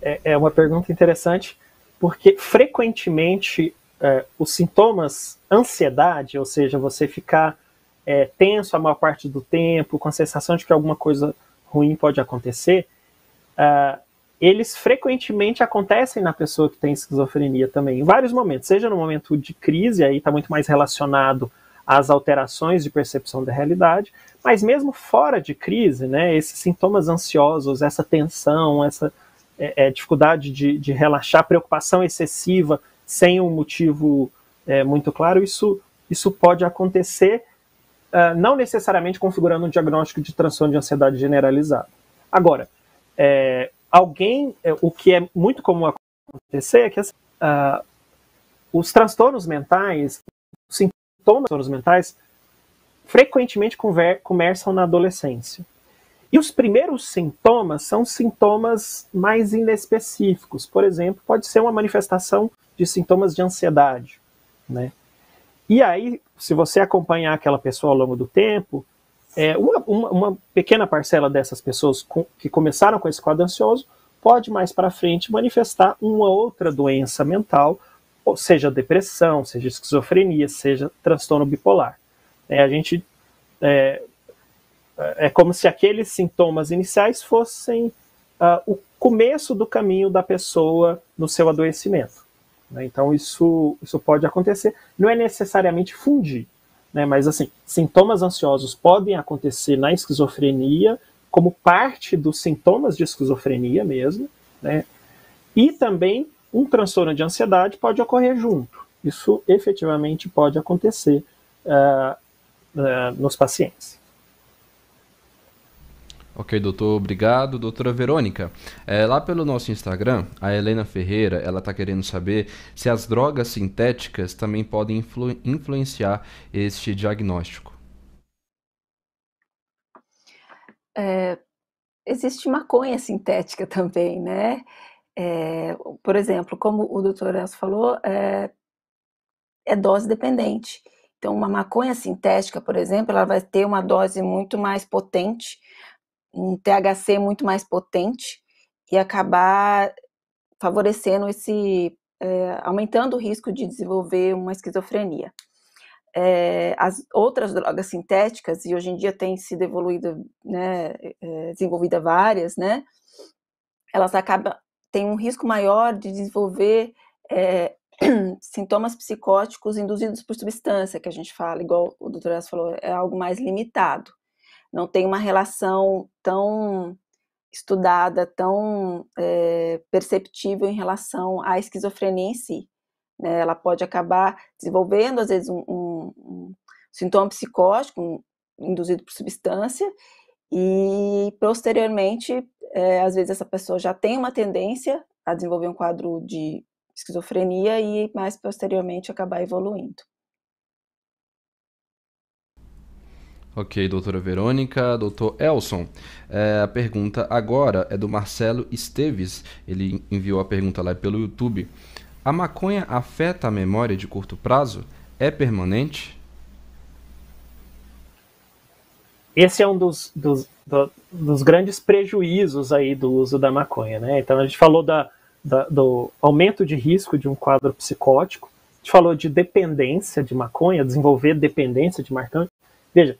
é, é uma pergunta interessante, porque frequentemente é, os sintomas ansiedade, ou seja, você ficar é, tenso a maior parte do tempo, com a sensação de que alguma coisa ruim pode acontecer, uh, eles frequentemente acontecem na pessoa que tem esquizofrenia também, em vários momentos, seja no momento de crise, aí está muito mais relacionado às alterações de percepção da realidade, mas mesmo fora de crise, né, esses sintomas ansiosos, essa tensão, essa é, é, dificuldade de, de, relaxar, preocupação excessiva sem um motivo é, muito claro, isso, isso pode acontecer, uh, não necessariamente configurando um diagnóstico de transtorno de ansiedade generalizado. Agora, é, alguém, é, o que é muito comum acontecer é que assim, uh, os transtornos mentais, os sintomas dos transtornos mentais, frequentemente começam na adolescência. E os primeiros sintomas são sintomas mais inespecíficos. Por exemplo, pode ser uma manifestação de sintomas de ansiedade, né? E aí, se você acompanhar aquela pessoa ao longo do tempo, é, uma, uma, uma, pequena parcela dessas pessoas com, que começaram com esse quadro ansioso pode mais para frente manifestar uma outra doença mental, seja depressão, seja esquizofrenia, seja transtorno bipolar. É, a gente é, é, é como se aqueles sintomas iniciais fossem uh, o começo do caminho da pessoa no seu adoecimento. Né? Então isso, isso pode acontecer. Não é necessariamente fundir, né? Mas, assim, sintomas ansiosos podem acontecer na esquizofrenia como parte dos sintomas de esquizofrenia mesmo, né? E também um transtorno de ansiedade pode ocorrer junto. Isso efetivamente pode acontecer uh, uh, nos pacientes. Ok, doutor, obrigado. Doutora Verônica, é, lá pelo nosso Instagram, a Helena Ferreira, ela está querendo saber se as drogas sintéticas também podem influ influenciar este diagnóstico. É, existe maconha sintética também, né? É, por exemplo, como o doutor Elcio falou, é, é dose dependente. Então, uma maconha sintética, por exemplo, ela vai ter uma dose muito mais potente um THC muito mais potente e acabar favorecendo esse, é, aumentando o risco de desenvolver uma esquizofrenia. É, as outras drogas sintéticas, e hoje em dia tem sido evoluída, né, é, desenvolvida várias, né, elas acabam, têm um risco maior de desenvolver é, sintomas psicóticos induzidos por substância, que a gente fala, igual o doutor As falou, é algo mais limitado não tem uma relação tão estudada, tão é, perceptível em relação à esquizofrenia em si. Né? Ela pode acabar desenvolvendo, às vezes, um, um, um sintoma psicótico um, induzido por substância, e posteriormente, é, às vezes, essa pessoa já tem uma tendência a desenvolver um quadro de esquizofrenia e mais posteriormente acabar evoluindo. Ok, doutora Verônica, doutor Elson. É, a pergunta agora é do Marcelo Esteves. Ele enviou a pergunta lá pelo YouTube. A maconha afeta a memória de curto prazo? É permanente? Esse é um dos, dos, do, dos grandes prejuízos aí do uso da maconha, né? Então a gente falou da, da, do aumento de risco de um quadro psicótico, a gente falou de dependência de maconha, desenvolver dependência de maconha. Veja,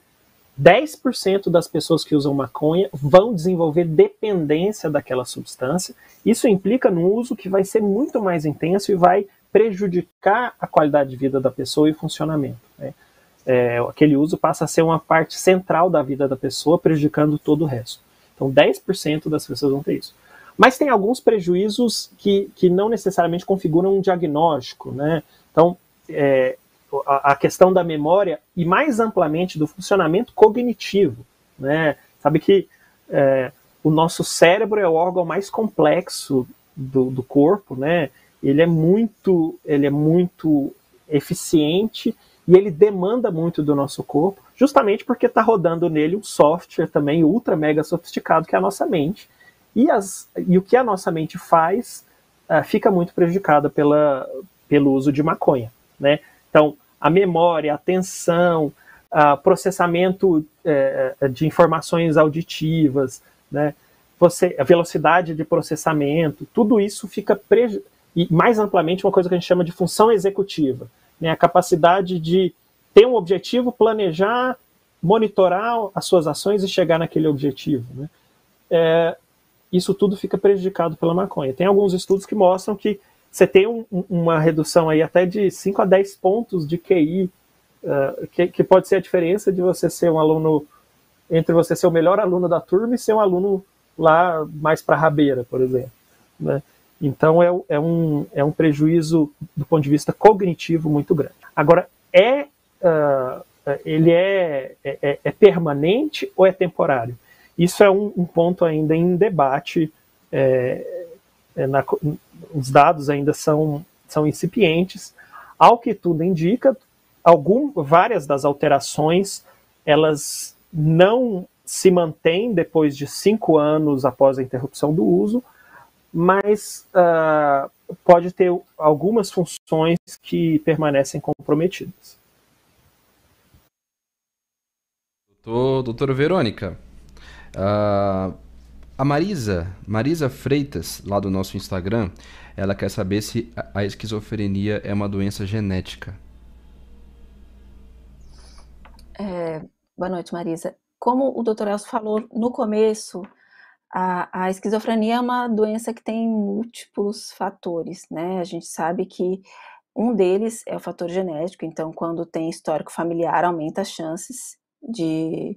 10% das pessoas que usam maconha vão desenvolver dependência daquela substância. Isso implica num uso que vai ser muito mais intenso e vai prejudicar a qualidade de vida da pessoa e o funcionamento. Né? É, aquele uso passa a ser uma parte central da vida da pessoa, prejudicando todo o resto. Então, 10% das pessoas vão ter isso. Mas tem alguns prejuízos que, que não necessariamente configuram um diagnóstico. Né? Então, é, Tipo, a, a questão da memória e mais amplamente do funcionamento cognitivo, né? Sabe que é, o nosso cérebro é o órgão mais complexo do, do corpo, né? Ele é muito, ele é muito eficiente e ele demanda muito do nosso corpo, justamente porque está rodando nele um software também ultra mega sofisticado que é a nossa mente. E, as, e o que a nossa mente faz uh, fica muito prejudicada pela, pelo uso de maconha. Né? Então, a memória, a atenção, a processamento é, é, de informações auditivas, né? Você, a velocidade de processamento, tudo isso fica pre... e mais amplamente uma coisa que a gente chama de função executiva, né? A capacidade de ter um objetivo, planejar, monitorar as suas ações e chegar naquele objetivo, né? É, isso tudo fica prejudicado pela maconha. Tem alguns estudos que mostram que você tem um, uma redução aí até de 5 a 10 pontos de QI, uh, eh, que, que, pode ser a diferença de você ser um aluno, entre você ser o melhor aluno da turma e ser um aluno lá mais para rabeira, por exemplo. Né? Então é, é, um, é um prejuízo do ponto de vista cognitivo muito grande. Agora, é, uh, ele é, é, é, é, permanente ou é temporário? Isso é um, um ponto ainda em debate. É, é, na, os dados ainda são, são incipientes. Ao que tudo indica, algum, várias das alterações elas não se mantêm depois de cinco anos após a interrupção do uso, mas uh, pode ter algumas funções que permanecem comprometidas. Doutor, doutora Verônica, uh, a Marisa, Marisa Freitas, lá do nosso Instagram, ela quer saber se a esquizofrenia é uma doença genética. É, boa noite, Marisa. Como o doutor Elcio falou no começo, a, a, esquizofrenia é uma doença que tem múltiplos fatores, né? A gente sabe que um deles é o fator genético, então, quando tem histórico familiar, aumenta as chances de,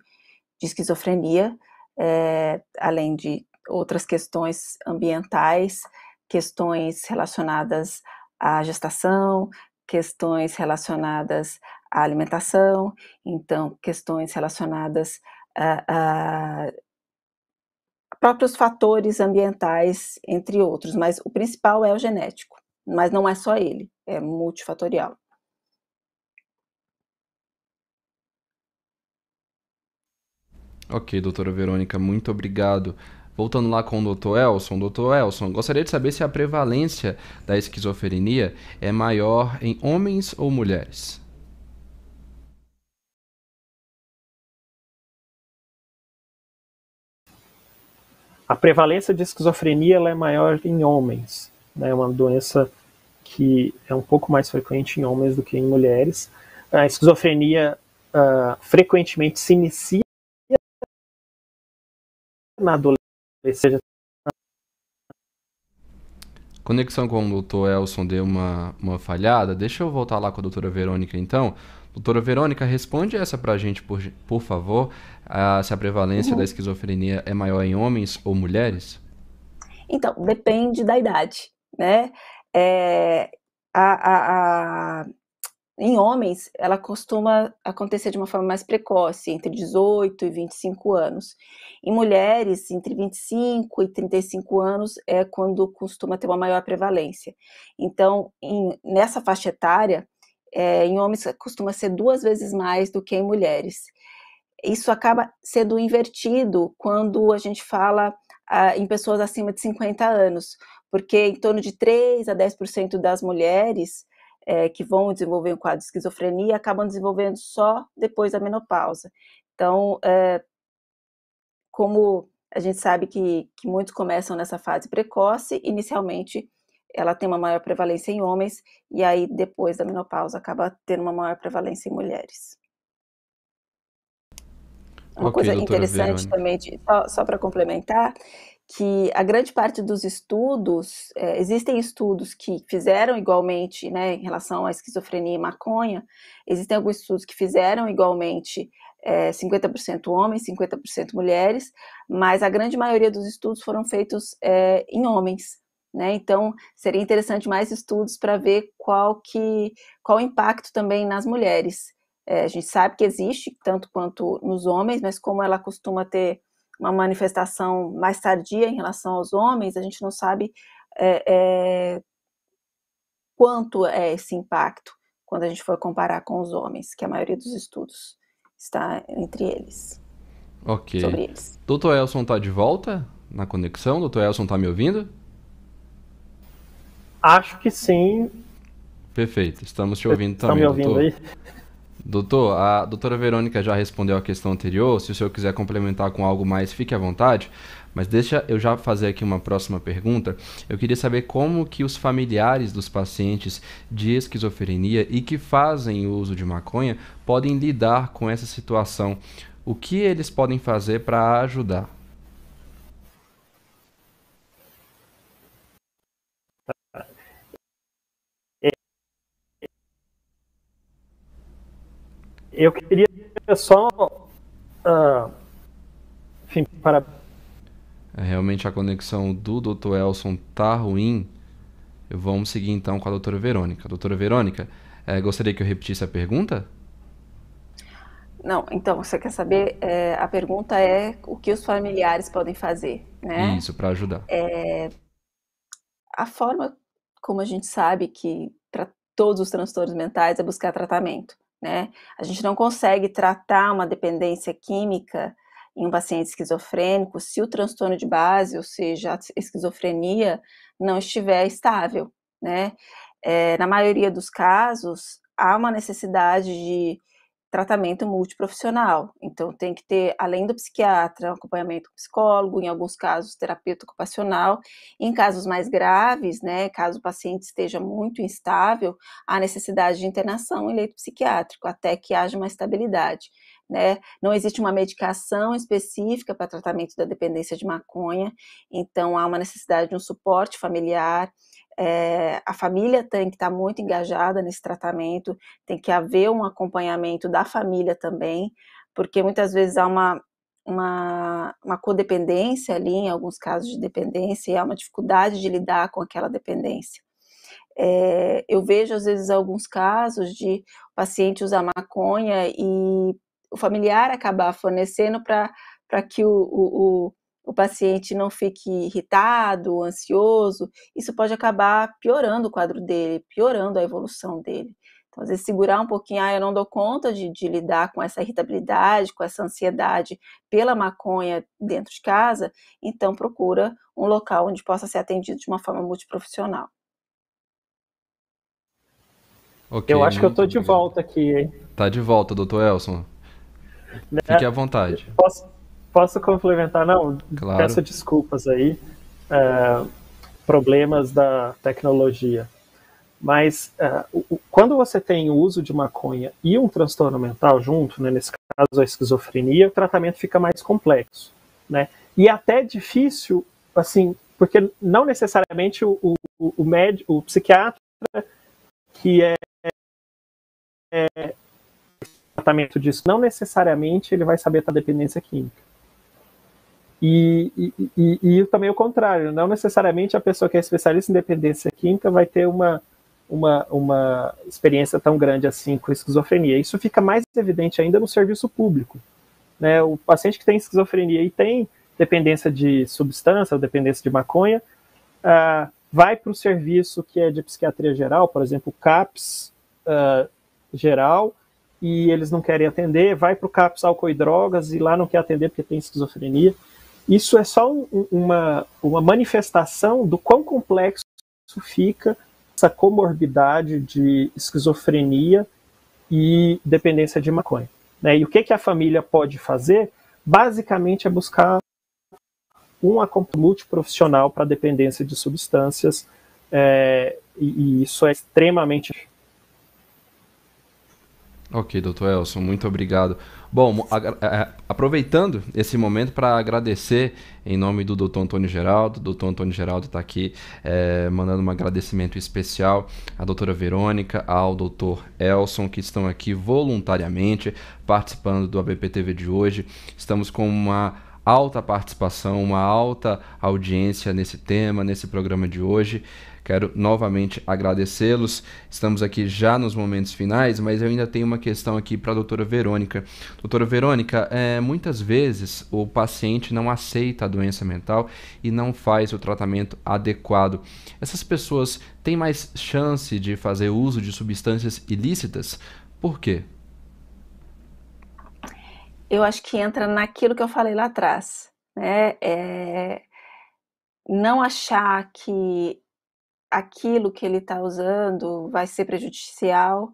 de esquizofrenia é, além de outras questões ambientais, questões relacionadas à gestação, questões relacionadas à alimentação, então questões relacionadas a, a próprios fatores ambientais, entre outros, mas o principal é o genético, mas não é só ele, é multifatorial. Ok, doutora Verônica, muito obrigado. Voltando lá com o doutor Elson, doutor Elson, gostaria de saber se a prevalência da esquizofrenia é maior em homens ou mulheres. A prevalência de esquizofrenia é maior em homens, né? é uma doença que é um pouco mais frequente em homens do que em mulheres. A esquizofrenia uh, frequentemente se inicia na adolescência. Conexão com o doutor Elson deu uma, uma falhada. Deixa eu voltar lá com a doutora Verônica, então. Doutora Verônica, responde essa pra gente, por, por favor, a, se a prevalência uhum. da esquizofrenia é maior em homens ou mulheres? Então, depende da idade, né? É, a, a em homens, ela costuma acontecer de uma forma mais precoce, entre 18 e 25 anos. Em mulheres, entre 25 e 35 anos é quando costuma ter uma maior prevalência. Então, em, nessa faixa etária, é, em homens costuma ser duas vezes mais do que em mulheres. Isso acaba sendo invertido quando a gente fala ah, em pessoas acima de 50 anos, porque em torno de 3 a 10% das mulheres é, que vão desenvolver um quadro de esquizofrenia acabam desenvolvendo só depois da menopausa. Então, é, como a gente sabe que, que muitos começam nessa fase precoce, inicialmente ela tem uma maior prevalência em homens, e aí depois da menopausa acaba tendo uma maior prevalência em mulheres. Uma okay, coisa interessante Verônica. também, de, só, só para complementar, que a grande parte dos estudos, é, existem estudos que fizeram igualmente, né, em relação à esquizofrenia e maconha, existem alguns estudos que fizeram igualmente é, 50% homens, 50% mulheres, mas a grande maioria dos estudos foram feitos é, em homens, né? Então, seria interessante mais estudos para ver qual que qual o impacto também nas mulheres. É, a gente sabe que existe, tanto quanto nos homens, mas como ela costuma ter uma manifestação mais tardia em relação aos homens, a gente não sabe é, é, quanto é esse impacto quando a gente for comparar com os homens, que a maioria dos estudos está entre eles. Ok. Sobre eles. Doutor Elson está de volta na conexão? Doutor Elson está me ouvindo? Acho que sim. Perfeito, estamos te ouvindo tá também. Estão me ouvindo doutor. aí? Doutor, a doutora Verônica já respondeu a questão anterior. Se o senhor quiser complementar com algo mais, fique à vontade. Mas deixa eu já fazer aqui uma próxima pergunta. Eu queria saber como que os familiares dos pacientes de esquizofrenia e que fazem uso de maconha podem lidar com essa situação. O que eles podem fazer para ajudar? Eu queria só. Uh, enfim, para. É, realmente a conexão do Dr. Elson tá ruim. Vamos seguir então com a doutora Verônica. Doutora Verônica, é, gostaria que eu repetisse a pergunta? Não, então, você quer saber? É, a pergunta é o que os familiares podem fazer, né? Isso, para ajudar. É, a forma como a gente sabe que para todos os transtornos mentais é buscar tratamento né? A gente não consegue tratar uma dependência química em um paciente esquizofrênico se o transtorno de base, ou seja, a esquizofrenia, não estiver estável, né? É, na maioria dos casos, há uma necessidade de tratamento multiprofissional. Então, tem que ter, além do psiquiatra, um acompanhamento com psicólogo, em alguns casos, terapeuta ocupacional. Em casos mais graves, né, caso o paciente esteja muito instável, há necessidade de internação em leito psiquiátrico, até que haja uma estabilidade. Né? Não existe uma medicação específica para tratamento da dependência de maconha, então há uma necessidade de um suporte familiar, é, a família tem que estar tá muito engajada nesse tratamento, tem que haver um acompanhamento da família também, porque muitas vezes há uma, uma, uma codependência ali, em alguns casos de dependência, e há uma dificuldade de lidar com aquela dependência. É, eu vejo, às vezes, alguns casos de paciente usar maconha e o familiar acabar fornecendo para que o, o, o o paciente não fique irritado, ansioso, isso pode acabar piorando o quadro dele, piorando a evolução dele. Então, às vezes, segurar um pouquinho, ah, eu não dou conta de, de lidar com essa irritabilidade, com essa ansiedade pela maconha dentro de casa, então procura um local onde possa ser atendido de uma forma multiprofissional. Okay, eu acho que eu estou de volta aqui, hein? Tá de volta, doutor Elson. Fique né? à vontade. Posso, posso complementar? Não, claro. peço desculpas aí, é, problemas da tecnologia. Mas é, o, quando você tem o uso de maconha e um transtorno mental junto, né, nesse caso a esquizofrenia, o tratamento fica mais complexo, né? E até difícil, assim, porque não necessariamente o, o, o, médico, o psiquiatra que é, é tratamento disso, não necessariamente ele vai saber da dependência química. E, e, e, e, também o contrário, não necessariamente a pessoa que é especialista em dependência química vai ter uma, uma, uma experiência tão grande assim com esquizofrenia. Isso fica mais evidente ainda no serviço público. Né? O paciente que tem esquizofrenia e tem dependência de substância, ou dependência de maconha, ah, vai para o serviço que é de psiquiatria geral, por exemplo, CAPS ah, geral, e eles não querem atender, vai para o CAPS álcool e drogas, e lá não quer atender porque tem esquizofrenia. Isso é só um, uma, uma manifestação do quão complexo fica essa comorbidade de esquizofrenia e dependência de maconha. Né? E o que, é que a família pode fazer? Basicamente é buscar um acompanhamento multiprofissional para dependência de substâncias, é, e, e isso é extremamente Ok, doutor Elson, muito obrigado. Bom, é, é, aproveitando esse momento para agradecer em nome do doutor Antônio Geraldo. O doutor Antônio Geraldo está aqui é, mandando um agradecimento especial à doutora Verônica, ao doutor Elson, que estão aqui voluntariamente participando do ABPTV de hoje. Estamos com uma alta participação, uma alta audiência nesse tema, nesse programa de hoje. Quero novamente agradecê-los. Estamos aqui já nos momentos finais, mas eu ainda tenho uma questão aqui para a doutora Verônica. Doutora Verônica, é, muitas vezes o paciente não aceita a doença mental e não faz o tratamento adequado. Essas pessoas têm mais chance de fazer uso de substâncias ilícitas? Por quê? eu acho que entra naquilo que eu falei lá atrás, né? É não achar que aquilo que ele está usando vai ser prejudicial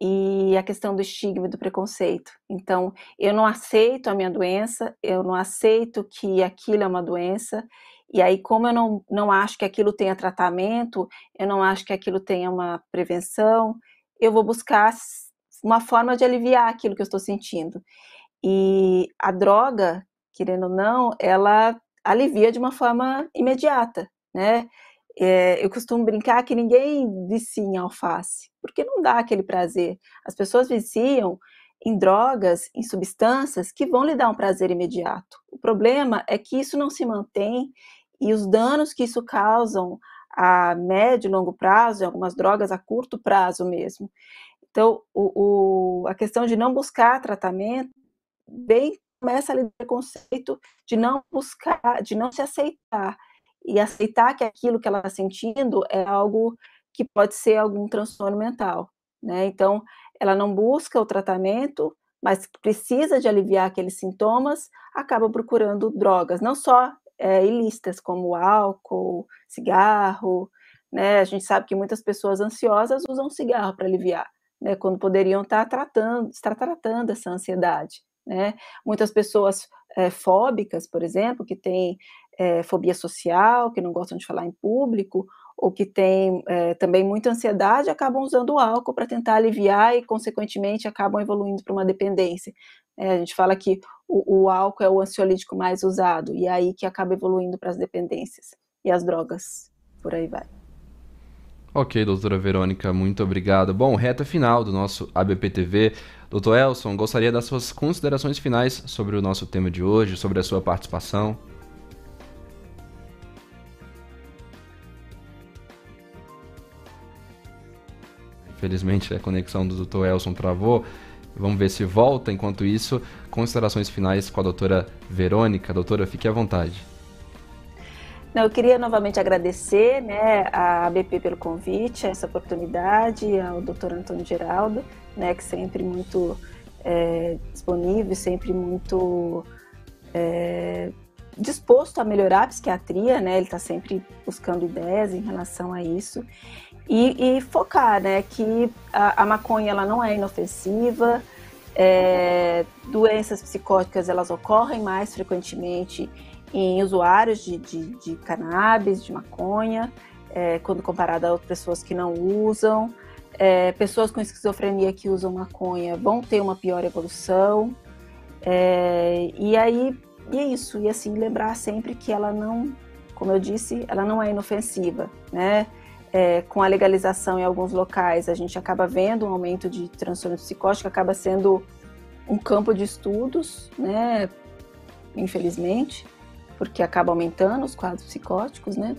e a questão do estigma e do preconceito. Então, eu não aceito a minha doença, eu não aceito que aquilo é uma doença, e aí, como eu não, não acho que aquilo tenha tratamento, eu não acho que aquilo tenha uma prevenção, eu vou buscar uma forma de aliviar aquilo que eu estou sentindo. E a droga, querendo ou não, ela alivia de uma forma imediata, né? É, eu costumo brincar que ninguém vicia em alface, porque não dá aquele prazer. As pessoas viciam em drogas, em substâncias que vão lhe dar um prazer imediato. O problema é que isso não se mantém e os danos que isso causam a médio e longo prazo, em algumas drogas a curto prazo mesmo. Então, o, o, a questão de não buscar tratamento bem começa ali o conceito de não buscar, de não se aceitar, e aceitar que aquilo que ela está sentindo é algo que pode ser algum transtorno mental, né? Então, ela não busca o tratamento, mas precisa de aliviar aqueles sintomas, acaba procurando drogas, não só é, ilícitas como álcool, cigarro, né? A gente sabe que muitas pessoas ansiosas usam cigarro para aliviar, né? Quando poderiam estar tá tratando, estar tratando essa ansiedade, né? Muitas pessoas é, fóbicas, por exemplo, que têm é, fobia social, que não gostam de falar em público, ou que têm é, também muita ansiedade, acabam usando o álcool para tentar aliviar e, consequentemente, acabam evoluindo para uma dependência. É, a gente fala que o, o, álcool é o ansiolítico mais usado, e é aí que acaba evoluindo para as dependências e as drogas. Por aí vai. Ok, doutora Verônica, muito obrigado. Bom, reta final do nosso ABPTV. Doutor Elson, gostaria das suas considerações finais sobre o nosso tema de hoje, sobre a sua participação. Felizmente a conexão do Dr. Elson travou. Vamos ver se volta. Enquanto isso, considerações finais com a doutora Verônica. Doutora, fique à vontade. Não, eu queria novamente agradecer né, à BP pelo convite, essa oportunidade, ao doutor Antônio Geraldo, né, que sempre muito é, disponível, sempre muito é, disposto a melhorar a psiquiatria, né, ele está sempre buscando ideias em relação a isso. E, e focar, né, que a, a, maconha ela não é inofensiva, é, doenças psicóticas elas ocorrem mais frequentemente em usuários de, de, de cannabis, de maconha, é, quando comparado a outras pessoas que não usam. É, pessoas com esquizofrenia que usam maconha vão ter uma pior evolução. É, e aí, e é isso. E assim, lembrar sempre que ela não, como eu disse, ela não é inofensiva, né? é, com a legalização em alguns locais, a gente acaba vendo um aumento de transtorno psicótico, acaba sendo um campo de estudos, né? Infelizmente, porque acaba aumentando os quadros psicóticos, né?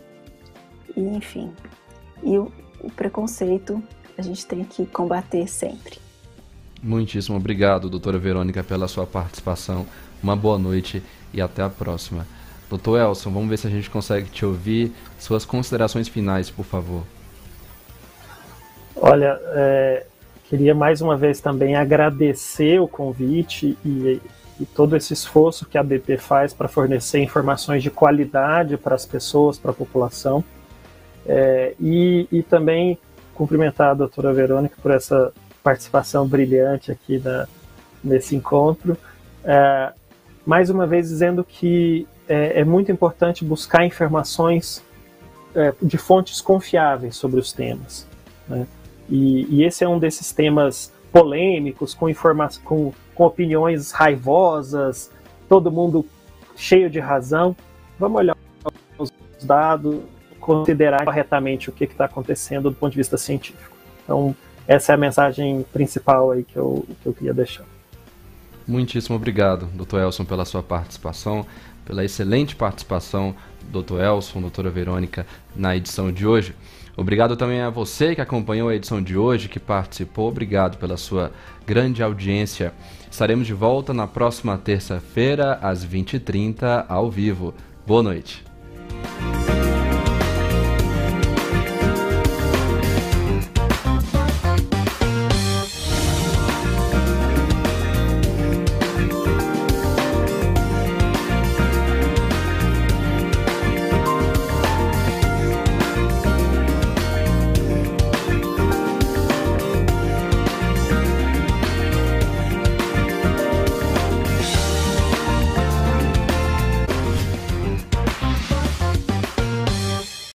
E, enfim, e o, o preconceito a gente tem que combater sempre. Muitíssimo obrigado, doutora Verônica, pela sua participação. Uma boa noite e até a próxima. Doutor Elson, vamos ver se a gente consegue te ouvir. Suas considerações finais, por favor. Olha, é, queria mais uma vez também agradecer o convite e, e todo esse esforço que a BP faz para fornecer informações de qualidade para as pessoas, para a população. É, e, e, também cumprimentar a doutora Verônica por essa participação brilhante aqui na, nesse encontro. É, mais uma vez dizendo que é, é muito importante buscar informações é, de fontes confiáveis sobre os temas. Né? E, e, esse é um desses temas polêmicos, com, com, com opiniões raivosas, todo mundo cheio de razão. Vamos olhar os dados, considerar corretamente o que está acontecendo do ponto de vista científico. Então, essa é a mensagem principal aí que eu, que eu queria deixar. Muitíssimo obrigado, Dr. Elson, pela sua participação pela excelente participação do Dr. Elson, doutora Verônica, na edição de hoje. Obrigado também a você que acompanhou a edição de hoje, que participou. Obrigado pela sua grande audiência. Estaremos de volta na próxima terça-feira, às 20h30, ao vivo. Boa noite.